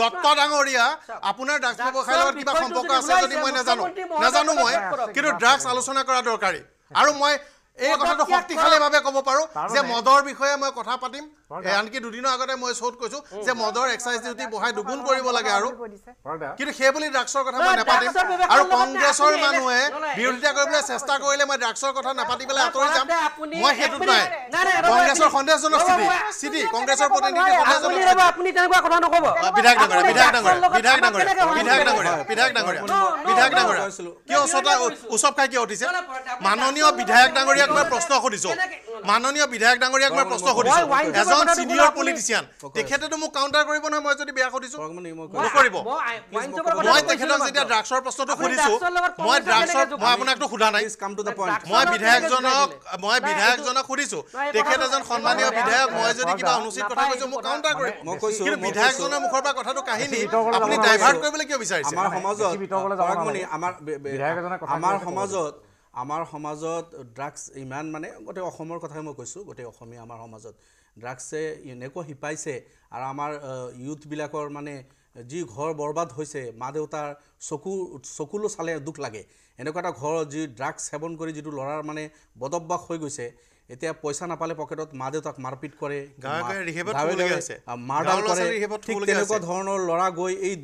দত্ত ডাঙৰীয়া আপোনাৰ ড্ৰাগছ ব্যৱসায়ৰ লগত কিবা সম্পৰ্ক আছে যদি মই নাজানো নাজানো মই কিন্তু ড্ৰাগছ আলোচনা কৰা দৰকাৰী আৰু মই এই কথাটো শক্তিশালী ভাবে কব পাৰো যে মদৰ বিষয়ে মই কথা পাতিম আনকি দুদিনৰ আগতে মই চত কৈছো যে মদৰ এক্সাইজ ডিউটি বহাই দুগুণ কৰিব লাগে আৰু কিন্তু সেই বুলি ড্ৰাগছৰ কথা মই নাপাতিম আৰু কংগ্ৰেছৰ মানুহে বিৰোধিতা কৰিবলৈ চেষ্টা কৰিলে মই ড্ৰাগছৰ কথা নাপাতি পেলাই আঁতৰি যাম মই সেইটোত নাই কংগ্ৰেছৰ সন্দেহজনক স্থিতি স্থিতি কংগ্ৰেছৰ প্ৰতিনিধি সন্দেহজনক বিধায়ক ডাঙৰীয়া বিধায়ক ডাঙৰীয়া বিধায়ক ডাঙৰীয়া বিধায়ক ডাঙৰীয়া বিধায়ক ডাঙৰীয়া বিধায়ক ডাঙৰীয়া কিয় উচ্চতা উচপ খাই কিয় উঠিছে মাননীয় বিধায়ক ডাঙৰীয়া ডাঙৰীয়াক প্ৰশ্ন সুধিছো মাননীয় বিধায়ক ডাঙৰীয়াক মই প্ৰশ্ন সুধিছো এজন সিনিয়ৰ পলিটিচিয়ান তেখেতেতো মোক কাউণ্টাৰ কৰিব নহয় মই যদি বিয়া সুধিছো নকৰিব মই তেখেতক যেতিয়া ড্ৰাগছৰ প্ৰশ্নটো সুধিছো মই ড্ৰাগছৰ মই আপোনাকতো সোধা নাই মই বিধায়কজনক মই বিধায়কজনক সুধিছো তেখেত এজন সন্মানীয় বিধায়ক মই যদি কিবা অনুচিত কথা কৈছো মোক কাউণ্টাৰ কৰিব মই কৈছো কিন্তু বিধায়কজনৰ মুখৰ পৰা কথাটো কাহিনী আপুনি ডাইভাৰ্ট কৰিবলৈ কিয় বিচাৰিছে আমাৰ সমাজত আমাৰ সমাজত আমাৰ সমাজত ড্ৰাগছ ইমান মানে গোটেই অসমৰ কথাই মই কৈছোঁ গোটেই অসমীয়া আমাৰ সমাজত ড্ৰাগছে এনেকুৱা শিপাইছে আৰু আমাৰ ইউথবিলাকৰ মানে যি ঘৰ বৰবাদ হৈছে মা দেউতাৰ চকু চকুলো চালে দুখ লাগে এনেকুৱা এটা ঘৰ যি ড্ৰাগছ সেৱন কৰি যিটো ল'ৰাৰ মানে বদব্বাস হৈ গৈছে এতিয়া পইচা নাপালে পকেটত মা দেউতাক মাৰপিট কৰে মাৰ্ডাৰ কৰে ঠিক তেনেকুৱা ধৰণৰ ল'ৰা গৈ এই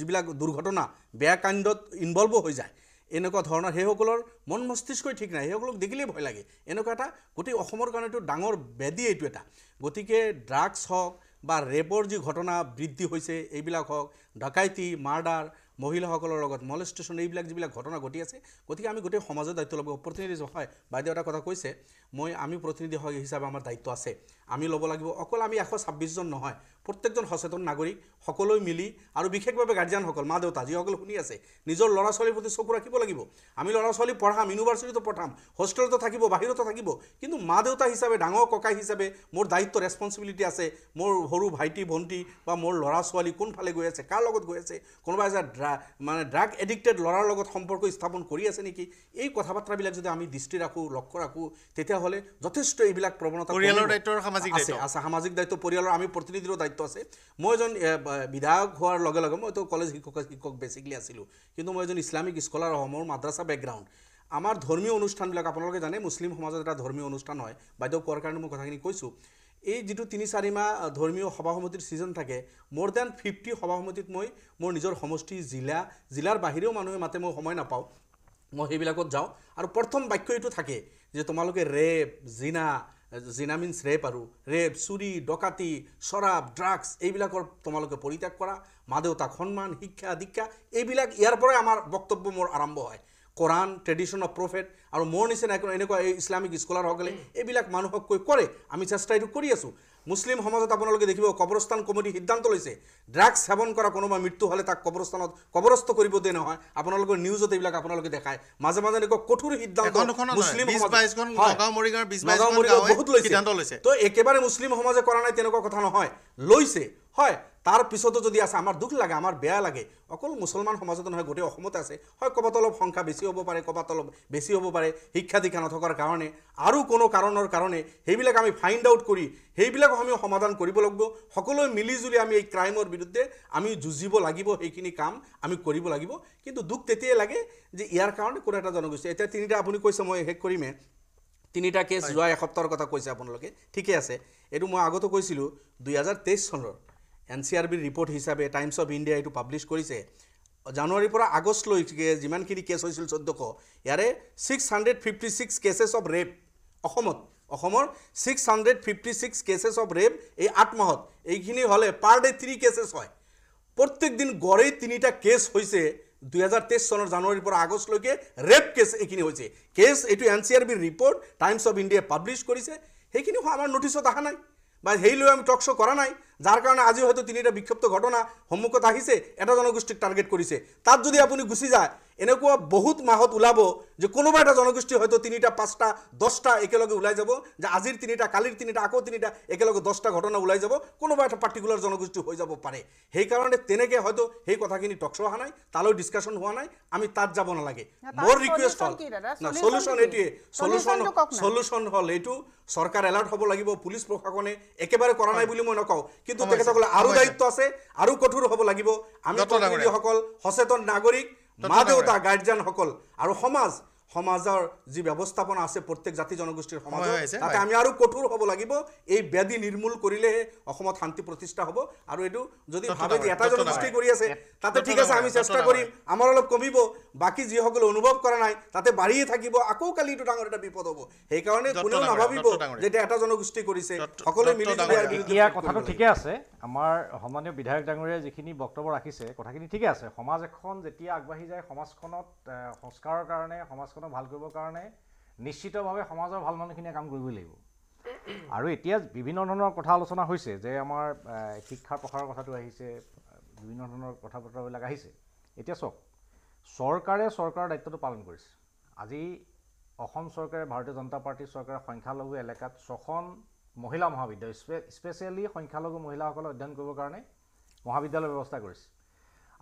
যিবিলাক দুৰ্ঘটনা বেয়া কাণ্ডত ইনভলভো হৈ যায় এনেকুৱা ধৰণৰ সেইসকলৰ মন মস্তিষ্কই ঠিক নাই সেইসকলক দেখিলেই ভয় লাগে এনেকুৱা এটা গোটেই অসমৰ কাৰণে এইটো ডাঙৰ ব্যাধি এইটো এটা গতিকে ড্ৰাগছ হওক বা ৰেপৰ যি ঘটনা বৃদ্ধি হৈছে এইবিলাক হওক ডকাইতি মাৰ্ডাৰ মহিলাসকলৰ লগত মলষ্টেশ্যন এইবিলাক যিবিলাক ঘটনা ঘটি আছে গতিকে আমি গোটেই সমাজৰ দায়িত্ব ল'ব প্ৰতিনিধি হয় বাইদেউ এটা কথা কৈছে মই আমি প্ৰতিনিধি হয় হিচাপে আমাৰ দায়িত্ব আছে আমি ল'ব লাগিব অকল আমি এশ ছাব্বিছজন নহয় প্ৰত্যেকজন সচেতন নাগৰিক সকলোৱে মিলি আৰু বিশেষভাৱে গাৰ্জিয়ানসকল মা দেউতা যিসকল শুনি আছে নিজৰ ল'ৰা ছোৱালীৰ প্ৰতি চকু ৰাখিব লাগিব আমি ল'ৰা ছোৱালী পঢ়াম ইউনিভাৰ্চিটিতো পঠাম হোষ্টেলতো থাকিব বাহিৰতো থাকিব কিন্তু মা দেউতা হিচাপে ডাঙৰ ককা হিচাপে মোৰ দায়িত্ব ৰেছপনচিবিলিটি আছে মোৰ সৰু ভাইটি ভণ্টি বা মোৰ ল'ৰা ছোৱালী কোনফালে গৈ আছে কাৰ লগত গৈ আছে কোনোবা এটা ড্ৰা মানে ড্ৰাগ এডিক্টেড ল'ৰাৰ লগত সম্পৰ্ক স্থাপন কৰি আছে নেকি এই কথা বাৰ্তাবিলাক যদি আমি দৃষ্টি ৰাখোঁ লক্ষ্য ৰাখোঁ তেতিয়া হ'লে যথেষ্ট এইবিলাক প্ৰৱণতা পৰিয়ালৰ দায়িত্ব সামাজিক আছে আছে সামাজিক দায়িত্ব পৰিয়ালৰ আমি প্ৰতিনিধিৰো দায়িত্ব আছে মই এজন বিধায়ক হোৱাৰ লগে লগে মইতো কলেজ শিক্ষক শিক্ষক বেছিকেলি আছিলোঁ কিন্তু মই এজন ইছলামিক স্কলাৰ হওঁ মোৰ মাদ্ৰাছা বেকগ্ৰাউণ্ড আমাৰ ধৰ্মীয় অনুষ্ঠানবিলাক আপোনালোকে জানে মুছলিম সমাজত এটা ধৰ্মীয় অনুষ্ঠান হয় বাইদেউ কোৱাৰ কাৰণে মই কথাখিনি কৈছোঁ এই যিটো তিনি চাৰি মাহ ধৰ্মীয় সভা সমিতিৰ ছিজন থাকে মোৰ দেন ফিফটি সভা সমিতিত মই মোৰ নিজৰ সমষ্টি জিলা জিলাৰ বাহিৰেও মানুহে মাতে মই সময় নাপাওঁ মই সেইবিলাকত যাওঁ আৰু প্ৰথম বাক্য এইটো থাকে যে তোমালোকে ৰেপ জিনা জিনা মিনছ ৰেপ আৰু ৰেপ চুৰি ডকাতি শৰাব ড্ৰাগছ এইবিলাকৰ তোমালোকে পৰিত্যাগ কৰা মা দেউতাক সন্মান শিক্ষা দীক্ষা এইবিলাক ইয়াৰ পৰাই আমাৰ বক্তব্য মোৰ আৰম্ভ হয় কোৰাণ ট্ৰেডিশ্যন অফ প্ৰফেট আৰু মোৰ নিচিনা এনেকুৱা এই ইছলামিক স্কলাৰসকলে এইবিলাক মানুহক কৈ কৰে আমি চেষ্টা এইটো কৰি আছোঁ মুছলিম সমাজত আপোনালোকে দেখিব কবৰস্থান কমিটি সিদ্ধান্ত লৈছে ড্ৰাগছ সেৱন কৰা কোনোবা মৃত্যু হলে তাক কবৰস্থানত কবৰস্থ কৰিব দিয়ে নহয় আপোনালোকৰ নিউজত এইবিলাক আপোনালোকে দেখায় মাজে মাজে এনেকুৱা কঠোৰ সিদ্ধান্ত লৈছে তো একেবাৰে মুছলিম সমাজে কৰা নাই তেনেকুৱা কথা নহয় লৈছে হয় তাৰ পিছতো যদি আছে আমাৰ দুখ লাগে আমাৰ বেয়া লাগে অকল মুছলমান সমাজতে নহয় গোটেই অসমতে আছে হয় ক'ৰবাত অলপ সংখ্যা বেছি হ'ব পাৰে ক'ৰবাত অলপ বেছি হ'ব পাৰে শিক্ষা দীক্ষা নথকাৰ কাৰণে আৰু কোনো কাৰণৰ কাৰণে সেইবিলাক আমি ফাইণ্ড আউট কৰি সেইবিলাক আমি সমাধান কৰিব লাগিব সকলোৱে মিলিজুলি আমি এই ক্ৰাইমৰ বিৰুদ্ধে আমি যুঁজিব লাগিব সেইখিনি কাম আমি কৰিব লাগিব কিন্তু দুখ তেতিয়াই লাগে যে ইয়াৰ কাৰণে কোনো এটা জনগোষ্ঠী এতিয়া তিনিটা আপুনি কৈছে মই শেষ কৰিমে তিনিটা কেছ যোৱা এসপ্তাহৰ কথা কৈছে আপোনালোকে ঠিকে আছে এইটো মই আগতো কৈছিলোঁ দুই হাজাৰ তেইছ চনৰ এন চি আৰ বিৰ ৰিপৰ্ট হিচাপে টাইমছ অফ ইণ্ডিয়া এইটো পাব্লিছ কৰিছে জানুৱাৰীৰ পৰা আগষ্টলৈকে যিমানখিনি কেছ হৈছিল চৈধ্যশ ইয়াৰে six hundred fifty six cases of rape অসমত অসমৰ six hundred fifty six cases of rape এই আত্মাহত এইখিনি হ'লে পাৰ ডে থ্ৰী কেচেছ হয় প্ৰত্যেকদিন গড়েই তিনিটা কেছ হৈছে দুহেজাৰ তেইছ চনৰ জানুৱাৰীৰ পৰা আগষ্টলৈকে ৰেপ কেছ এইখিনি হৈছে কেছ এইটো এন চি আৰ বিৰ ৰিপৰ্ট টাইমছ অফ ইণ্ডিয়াই পাব্লিছ কৰিছে সেইখিনি আমাৰ নটিছত অহা নাই বা সেই লৈ আমি টক শ্ব' কৰা নাই যাৰ কাৰণে আজি হয়তো তিনিটা বিক্ষিপ্ত ঘটনা সন্মুখত আহিছে এটা জনগোষ্ঠীক টাৰ্গেট কৰিছে তাত যদি আপুনি গুচি যায় এনেকুৱা বহুত মাহত ওলাব যে কোনোবা এটা জনগোষ্ঠী হয়তো তিনিটা পাঁচটা দহটা একেলগে ওলাই যাব যে আজিৰ তিনিটা কালিৰ তিনিটা আকৌ তিনিটা একেলগে দহটা ঘটনা ওলাই যাব কোনোবা এটা পাৰ্টিকুলাৰ জনগোষ্ঠী হৈ যাব পাৰে সেইকাৰণে তেনেকৈ হয়তো সেই কথাখিনি টকচ অহা নাই তালৈ ডিছকাশ্যন হোৱা নাই আমি তাত যাব নালাগে মোৰ ৰিকুৱেষ্ট হ'ল চলিউশ্যন এইটোৱে চলিউশ্যন চলিউশ্যন হ'ল এইটো চৰকাৰ এলাৰ্ট হ'ব লাগিব পুলিচ প্ৰশাসনে একেবাৰে কৰা নাই বুলি মই নকওঁ কিন্তু তেখেতসকলে আৰু দায়িত্ব আছে আৰু কঠোৰ হ'ব লাগিব আমি সকল সচেতন নাগৰিক মা দেউতা গাৰ্জেনসকল আৰু সমাজ সমাজৰ যি ব্যৱস্থাপনা আছে প্ৰত্যেক জাতি জনগোষ্ঠীৰ সমাজৰ তাতে আমি আৰু কঠোৰ হ'ব লাগিব এই ব্যাধি নিৰ্মূল কৰিলেহে অসমত শান্তি প্ৰতিষ্ঠা হ'ব আৰু এইটো যদি ভাবে এটা জনগোষ্ঠী কৰি আছে তাতে ঠিক আছে আমি চেষ্টা কৰিম আমাৰ অলপ কমিব বাকী যিসকলে অনুভৱ কৰা নাই তাতে বাঢ়িয়ে থাকিব আকৌ কালি এইটো ডাঙৰ এটা বিপদ হ'ব সেইকাৰণে কোনেও নাভাবিব যে এতিয়া এটা জনগোষ্ঠী কৰিছে সকলোৱে মিলি এতিয়া কথাটো ঠিকে আছে আমাৰ সমানীয় বিধায়ক ডাঙৰীয়াই যিখিনি বক্তব্য ৰাখিছে কথাখিনি ঠিকে আছে সমাজ এখন যেতিয়া আগবাঢ়ি যায় সমাজখনত সংস্কাৰৰ কাৰণে সমাজ সমাজখনক ভাল কৰিবৰ কাৰণে নিশ্চিতভাৱে সমাজৰ ভাল মানুহখিনিয়ে কাম কৰিবই লাগিব আৰু এতিয়া বিভিন্ন ধৰণৰ কথা আলোচনা হৈছে যে আমাৰ শিক্ষাৰ প্ৰসাৰৰ কথাটো আহিছে বিভিন্ন ধৰণৰ কথা বতৰাবিলাক আহিছে এতিয়া চাওক চৰকাৰে চৰকাৰৰ দায়িত্বটো পালন কৰিছে আজি অসম চৰকাৰে ভাৰতীয় জনতা পাৰ্টীৰ চৰকাৰে সংখ্যালঘু এলেকাত ছখন মহিলা মহাবিদ্যালয় স্পে স্পেচিয়েলি সংখ্যালঘু মহিলাসকলে অধ্যয়ন কৰিবৰ কাৰণে মহাবিদ্যালয়ৰ ব্যৱস্থা কৰিছে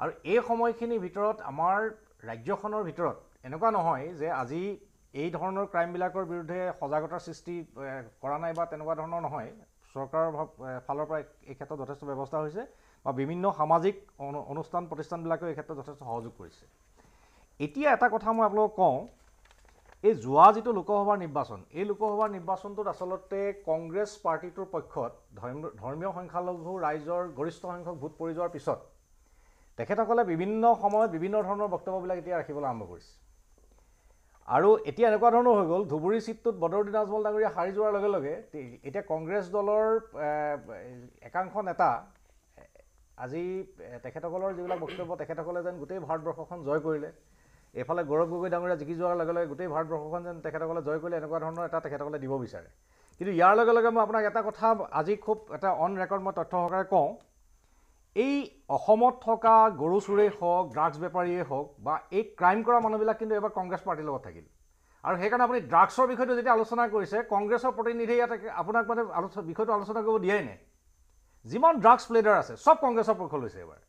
আৰু এই সময়খিনিৰ ভিতৰত আমাৰ ৰাজ্যখনৰ ভিতৰত এনেকুৱা নহয় যে আজি এই ধৰণৰ ক্ৰাইমবিলাকৰ বিৰুদ্ধে সজাগতাৰ সৃষ্টি কৰা নাই বা তেনেকুৱা ধৰণৰ নহয় চৰকাৰৰ ফালৰ পৰা এই ক্ষেত্ৰত যথেষ্ট ব্যৱস্থা হৈছে বা বিভিন্ন সামাজিক অনুষ্ঠান প্ৰতিষ্ঠানবিলাকেও এই ক্ষেত্ৰত যথেষ্ট সহযোগ কৰিছে এতিয়া এটা কথা মই আপোনালোকক কওঁ এই যোৱা যিটো লোকসভাৰ নিৰ্বাচন এই লোকসভাৰ নিৰ্বাচনটোত আচলতে কংগ্ৰেছ পাৰ্টিটোৰ পক্ষত ধৰ্ম ধৰ্মীয় সংখ্যালঘু ৰাইজৰ গৰিষ্ঠ সংখ্যক ভোট পৰি যোৱাৰ পিছত তেখেতসকলে বিভিন্ন সময়ত বিভিন্ন ধৰণৰ বক্তব্যবিলাক এতিয়া ৰাখিবলৈ আৰম্ভ কৰিছে আৰু এতিয়া এনেকুৱা ধৰণৰ হৈ গ'ল ধুবুৰী চিটটোত বদৰুদ্দিন আজমল ডাঙৰীয়া হাৰি যোৱাৰ লগে লগে এতিয়া কংগ্ৰেছ দলৰ একাংশ নেতা আজি তেখেতসকলৰ যিবিলাক বক্তব্য তেখেতসকলে যেন গোটেই ভাৰতবৰ্ষখন জয় কৰিলে এইফালে গৌৰৱ গগৈ ডাঙৰীয়া জিকি যোৱাৰ লগে লগে গোটেই ভাৰতবৰ্ষখন যেন তেখেতসকলে জয় কৰিলে এনেকুৱা ধৰণৰ এটা তেখেতসকলে দিব বিচাৰে কিন্তু ইয়াৰ লগে লগে মই আপোনাক এটা কথা আজি খুব এটা অন ৰেকৰ্ড মই তথ্য সহকাৰে কওঁ এই অসমত থকা গৰু চোৰেই হওক ড্ৰাগছ বেপাৰীয়ে হওক বা এই ক্ৰাইম কৰা মানুহবিলাক কিন্তু এবাৰ কংগ্ৰেছ পাৰ্টীৰ লগত থাকিল আৰু সেইকাৰণে আপুনি ড্ৰাগছৰ বিষয়টো যেতিয়া আলোচনা কৰিছে কংগ্ৰেছৰ প্ৰতিনিধিয়ে ইয়াত আপোনাক মানে আলোচনা বিষয়টো আলোচনা কৰিব দিয়াই নাই যিমান ড্ৰাগছ প্লেডাৰ আছে চব কংগ্ৰেছৰ পক্ষ লৈছে এইবাৰ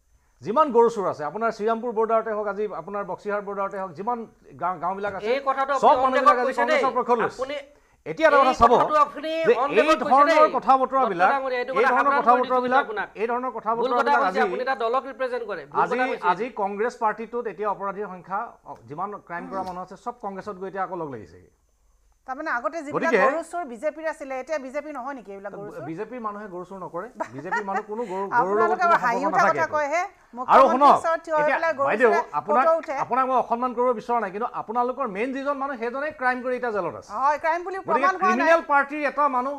যিমান গৰু চোৰ আছে আপোনাৰ শ্ৰীৰামপুৰ বৰ্ডাৰতে হওক আজি আপোনাৰ বক্সিহাৰ বৰ্ডাৰতে হওক যিমান গাঁওবিলাক আছে আজি কংগ্ৰেছ পাৰ্টিটোত এতিয়া অপৰাধীৰ সংখ্যা যিমান ক্ৰাইম কৰা মানুহ আছে চব কংগ্ৰেছত গৈ এতিয়া আকৌ লগ লাগিছেগৈ তাৰমানে আগতে যিবিলাক গৰু চোৰ বিজেপিৰ আছিলে এতিয়া বিজেপি নহয় নেকি এইবিলাক গৰু চোৰ বিজেপিৰ মানুহে গৰু চোৰ নকৰে বিজেপিৰ মানুহ কোনো গৰু *laughs* গৰু লগত হাঁহি উঠা কথা কয় হে আৰু শুনক বাইদেউ আপোনাক আপোনাক মই অসন্মান কৰিব বিচৰা নাই কিন্তু আপোনালোকৰ মেইন যিজন মানুহ সেইজনে ক্ৰাইম কৰি এতিয়া জেলত আছে হয় ক্ৰাইম বুলি প্ৰমাণ হোৱা নাই ক্ৰিমিনেল পাৰ্টিৰ এটা মানুহ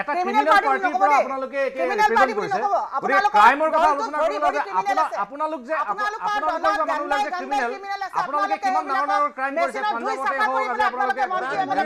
এটা ক্ৰিমিনেল পাৰ্টি আপোনালোকে এতিয়া ক্ৰিমিনেল কৰিছে আপোনালোকে ক্ৰাইমৰ কথা আলোচনা কৰিব লাগে আপোনাক আপোনালোক যে আপোনালোকৰ মানুহ লাগে ক্ৰিমিনেল আপোনালোকে কিমান ডাঙৰ ডাঙৰ ক্ৰাইম কৰিছে পাঞ্জাৱতে হওক আজি আপোনালোকে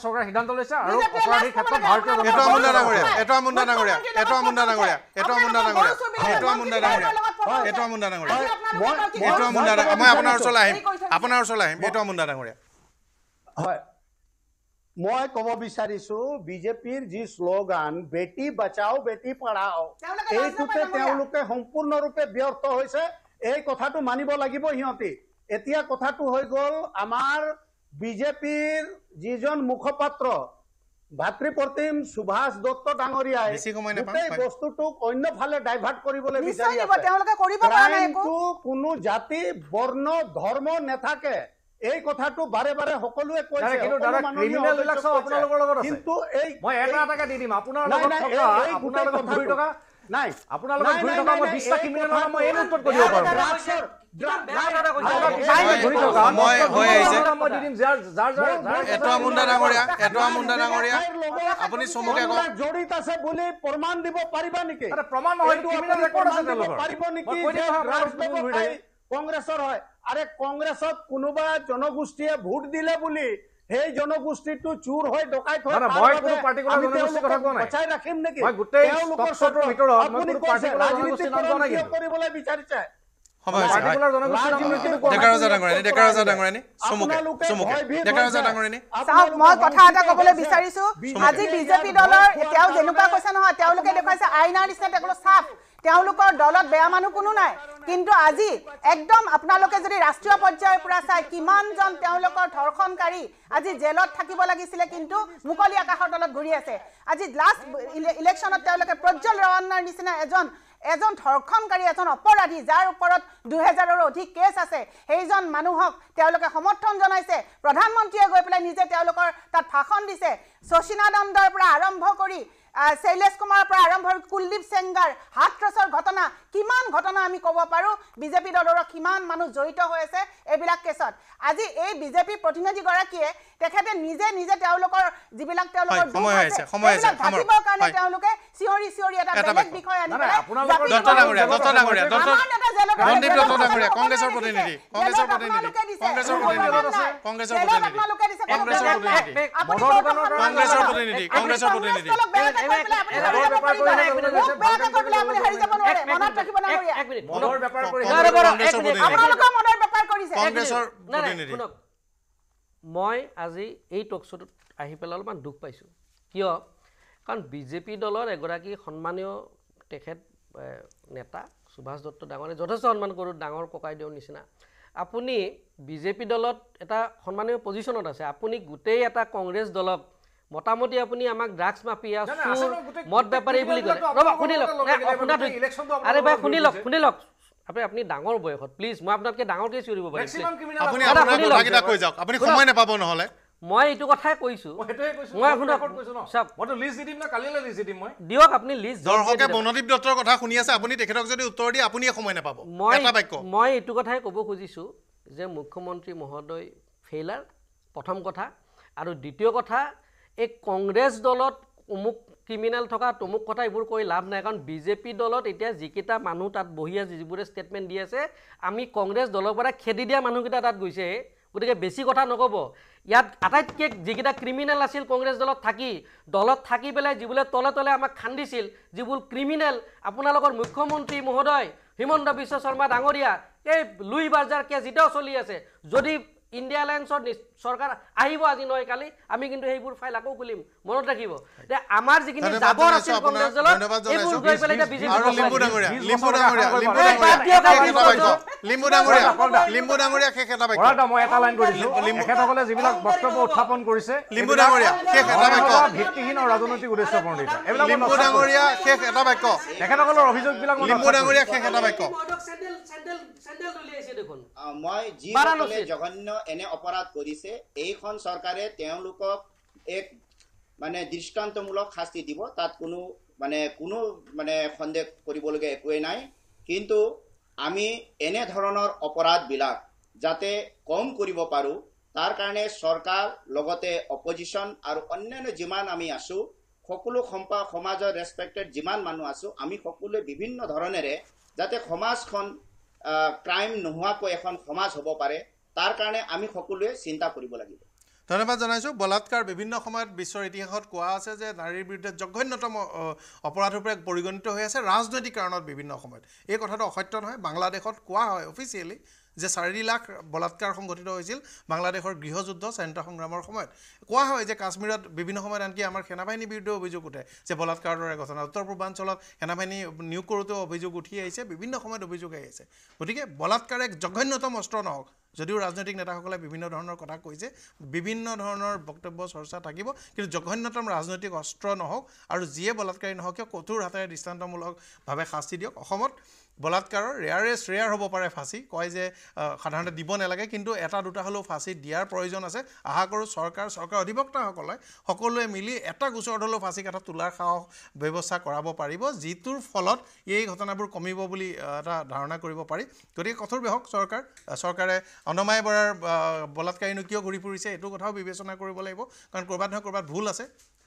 চৰকাৰে সিদ্ধান্ত লৈছে আৰু অপৰাধীৰ ক্ষেত্ৰত ভাৰতীয় এটা মুণ্ডা ডাঙৰীয়া এটা মুণ্ডা ডাঙৰীয়া এটা মুণ্ডা ডাঙৰীয়া এটা মুণ্ডা ডাঙৰীয়া এটা মুণ্ডা ডাঙৰীয়া এটা মুণ্ডা ডাঙৰীয়া এটা মুণ্ডা ডাঙৰীয়া মই আপোনাৰ ওচৰলৈ আহিম আপোনাৰ ওচৰলৈ আহিম এটা মুণ্ডা ডাঙৰীয়া হয় মই ক'ব বিচাৰিছো বিজেপিৰ যি শ্লোগান বেটি বচাও বেটি পঢ়াও এইটোতে তেওঁলোকে সম্পূৰ্ণৰূপে ব্যৰ্থ হৈছে এই কথাটো মানিব লাগিব সিহঁতি এতিয়া কথাটো হৈ গ'ল আমাৰ বিজেপিৰ যিজন মুখপাত্ৰ ভাতৃপ্ৰতিম সুভাষ দত্ত ডাঙৰীয়াই গোটেই বস্তুটোক অন্যফালে ডাইভাৰ্ট কৰিবলৈ কিন্তু কোনো জাতি বৰ্ণ ধৰ্ম নেথাকে এই কথাটো বাৰে বাৰে সকলোৱে কৈছে কিন্তু এই এটা এটাকে দি দিম আপোনাৰ নাই আপোনালোকে ঘূৰি থকা মই বিশ লাখ কংগ্ৰেছৰ হয় আৰে কংগ্ৰেছত কোনোবা জনগোষ্ঠীয়ে ভোট দিলে বুলি সেই জনগোষ্ঠীটো চুৰ হৈ ডকাইত হৈ মই কোনো পাৰ্টিকুলাৰ জনগোষ্ঠীৰ কথা কোৱা নাই বচাই ৰাখিম নেকি মই গোটেই স্বতন্ত্ৰৰ ভিতৰত মই কোনো পাৰ্টিকুলাৰ জনগোষ্ঠীৰ নাম কোৱা নাই কৰিবলৈ বিচাৰিছে আইনৰ নিচিনা তেওঁলোকে দেখুৱাইছে আইনাৰ নিচিনা তেওঁলোকে চাফ তেওঁলোকৰ দলত বেয়া মানুহ কোনো নাই কিন্তু আজি একদম আপোনালোকে যদি ৰাষ্ট্ৰীয় পৰ্যায়ৰ পৰা চাই কিমানজন তেওঁলোকৰ ধৰ্ষণকাৰী আজি জেলত থাকিব লাগিছিলে কিন্তু মুকলি আকাশৰ তলত ঘূৰি আছে আজি লাষ্ট ইলেকশ্যনত তেওঁলোকে প্ৰজ্বল ৰৱান্নাৰ নিচিনা এজন এজন ধৰ্ষণকাৰী এজন অপৰাধী যাৰ ওপৰত দুহেজাৰৰো অধিক কেছ আছে সেইজন মানুহক তেওঁলোকে সমৰ্থন জনাইছে প্ৰধানমন্ত্ৰীয়ে গৈ পেলাই নিজে তেওঁলোকৰ তাত ভাষণ দিছে শচীনানন্দৰ পৰা আৰম্ভ কৰি চেইলেছ কুমাৰৰ পৰা আৰম্ভ কুলদীপ চেংগাৰ হাৰ্ট ক্ৰছৰ ঘটনা কিমান ঘটনা আমি ক'ব পাৰোঁ বিজেপি দলৰ কিমান মানুহ জড়িত হৈ আছে এইবিলাক কেছত আজি এই বিজেপি প্ৰতিনিধিগৰাকীয়ে তেখেতে নিজে নিজে তেওঁলোকৰ যিবিলাক তেওঁলোকৰ তেওঁলোকে চিঞৰি চিঞৰি এটা বেলেগ বিষয় আনিবলৈ আপোনালোকে মই আজি এই টক শ্ব'টোত আহি পেলাই অলপমান দুখ পাইছোঁ কিয় কাৰণ বিজেপি দলৰ এগৰাকী সন্মানীয় তেখেত নেতা সুভাষ দত্ত ডাঙৰে যথেষ্ট সন্মান কৰোঁ ডাঙৰ ককাইদেউৰ নিচিনা আপুনি বিজেপি দলত এটা সন্মানীয় পজিশ্যনত আছে আপুনি গোটেই এটা কংগ্ৰেছ দলক মোটামুটি আপুনি আমাক ড্ৰাগছ মাফিয়া মদ বেপাৰী বুলি ক'লে ৰ'বা শুনি লওক আৰে ভাই শুনি লওক শুনি লওক আপুনি আপুনি ডাঙৰ বয়সত প্লিজ মই আপোনালোকে ডাঙৰকে চিঞৰিব পাৰিম মই এইটো কথাই কৈছো মই এইটো কথাই ক'ব খুজিছো যে মুখ্যমন্ত্ৰী মহোদয় ফেইলাৰ প্ৰথম কথা আৰু দ্বিতীয় কথা এই কংগ্ৰেছ দলত অমুক ক্ৰিমিনেল থকা তমুক কথা এইবোৰ কৈ লাভ নাই কাৰণ বিজেপি দলত এতিয়া যিকেইটা মানুহ তাত বহি আছে যিবোৰে ষ্টেটমেণ্ট দি আছে আমি কংগ্ৰেছ দলৰ পৰা খেদি দিয়া মানুহকেইটা তাত গৈছে গতিকে বেছি কথা নক'ব ইয়াত আটাইতকৈ যিকেইটা ক্ৰিমিনেল আছিল কংগ্ৰেছ দলত থাকি দলত থাকি পেলাই যিবোৰে তলে তলে আমাক খান্দিছিল যিবোৰ ক্ৰিমিনেল আপোনালোকৰ মুখ্যমন্ত্ৰী মহোদয় হিমন্ত বিশ্ব শৰ্মা ডাঙৰীয়া এই লুই বাৰ্জাৰ কেছ এতিয়াও চলি আছে যদি ইণ্ডিয়া এলায়েন্সৰ চৰকাৰ আহিব আজি নহয় কালি আমি কিন্তু সেইবোৰ ফাইল আকৌ খুলিম মনত ৰাখিব যে আমাৰ যিখিনি জাবৰ আছিল কংগ্ৰেছ দলত এইবোৰ গৈ পেলাই এতিয়া এটা লাইন ভিত্তিহীন আৰু ৰাজনৈতিক উদ্দেশ্য প্ৰণীত এইবিলাক তেখেতসকলৰ অভিযোগবিলাক দেখোন মই জঘন্য এনে অপৰাধ কৰিছে এইখন চৰকাৰে তেওঁলোকক এক মানে দৃষ্টান্তমূলক শাস্তি দিব তাত কোনো মানে কোনো মানে সন্দেহ কৰিবলগীয়া একোৱেই নাই কিন্তু আমি এনেধৰণৰ অপৰাধবিলাক যাতে কম কৰিব পাৰোঁ তাৰ কাৰণে চৰকাৰ লগতে অপজিশ্যন আৰু অন্যান্য যিমান আমি আছোঁ সকলো সম্পা সমাজৰ ৰেচপেক্টেড যিমান মানুহ আছোঁ আমি সকলোৱে বিভিন্ন ধৰণেৰে যাতে সমাজখন ক্ৰাইম নোহোৱাকৈ এখন সমাজ হ'ব পাৰে তাৰ কাৰণে আমি সকলোৱে চিন্তা কৰিব লাগিব ধন্যবাদ জনাইছোঁ বলাৎকাৰ বিভিন্ন সময়ত বিশ্বৰ ইতিহাসত কোৱা আছে যে নাৰীৰ বিৰুদ্ধে জঘন্যতম অপৰাধ ৰূপে পৰিগণিত হৈ আছে ৰাজনৈতিক কাৰণত বিভিন্ন সময়ত এই কথাটো অসত্য নহয় বাংলাদেশত কোৱা হয় অফিচিয়েলি যে চাৰি লাখ বলাৎকাৰ সংঘটিত হৈছিল বাংলাদেশৰ গৃহযুদ্ধ স্বাধীনতা সংগ্ৰামৰ সময়ত কোৱা হয় যে কাশ্মীৰত বিভিন্ন সময়ত আনকি আমাৰ সেনাবাহিনীৰ বিৰুদ্ধেও অভিযোগ উঠে যে বলাৎকাৰৰ দৰে ঘটনা উত্তৰ পূৰ্বাঞ্চলত সেনাবাহিনী নিয়োগ কৰোঁতেও অভিযোগ উঠি আহিছে বিভিন্ন সময়ত অভিযোগ আহি আছে গতিকে বলাৎকাৰ এক জঘন্যতম অস্ত্ৰ নহওক যদিও ৰাজনৈতিক নেতাসকলে বিভিন্ন ধৰণৰ কথা কৈছে বিভিন্ন ধৰণৰ বক্তব্য চৰ্চা থাকিব কিন্তু জঘন্যতম ৰাজনৈতিক অস্ত্ৰ নহওক আৰু যিয়ে বলাৎকাৰী নহওক কিয় কঠোৰ হাতেৰে দৃষ্টান্তমূলকভাৱে শাস্তি দিয়ক অসমত বলাৎকাৰৰ ৰেয়াৰেষ্ট ৰেয়াৰ হ'ব পাৰে ফাঁচী কয় যে সাধাৰণতে দিব নালাগে কিন্তু এটা দুটা হ'লেও ফাঁচী দিয়াৰ প্ৰয়োজন আছে আশা কৰোঁ চৰকাৰ চৰকাৰ অধিবক্তাসকলে সকলোৱে মিলি এটা গোচৰত হ'লেও ফাঁচী কাঠত তোলাৰ সাহস ব্যৱস্থা কৰাব পাৰিব যিটোৰ ফলত এই ঘটনাবোৰ কমিব বুলি এটা ধাৰণা কৰিব পাৰি গতিকে কঠোৰ বিহক চৰকাৰ চৰকাৰে অনমায় বৰাৰ বলাৎকাৰীনো কিয় ঘূৰি ফুৰিছে এইটো কথাও বিবেচনা কৰিব লাগিব কাৰণ ক'ৰবাত নহয় ক'ৰবাত ভুল আছে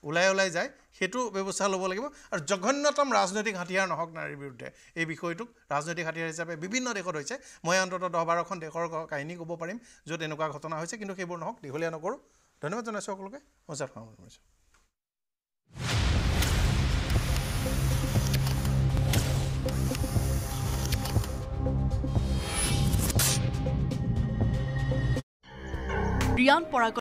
ওলাই ওলাই যায় সেইটো ব্যৱস্থা ল'ব লাগিব আৰু জঘন্যতম ৰাজনৈতিক হাতিয়াৰ নহওক নাৰীৰ বিৰুদ্ধে এই বিষয়টোক ৰাজনৈতিক হাতিয়াৰ হিচাপে বিভিন্ন দেশত হৈছে মই অন্ততঃ দহ বাৰখন দেশৰ কাহিনী ক'ব পাৰিম য'ত এনেকুৱা ঘটনা হৈছে কিন্তু সেইবোৰ নহওক দীঘলীয়া নকৰোঁ ধন্যবাদ জনাইছোঁ সকলোকে মজাত কৰিছোঁ প্ৰিয়ান পৰাগ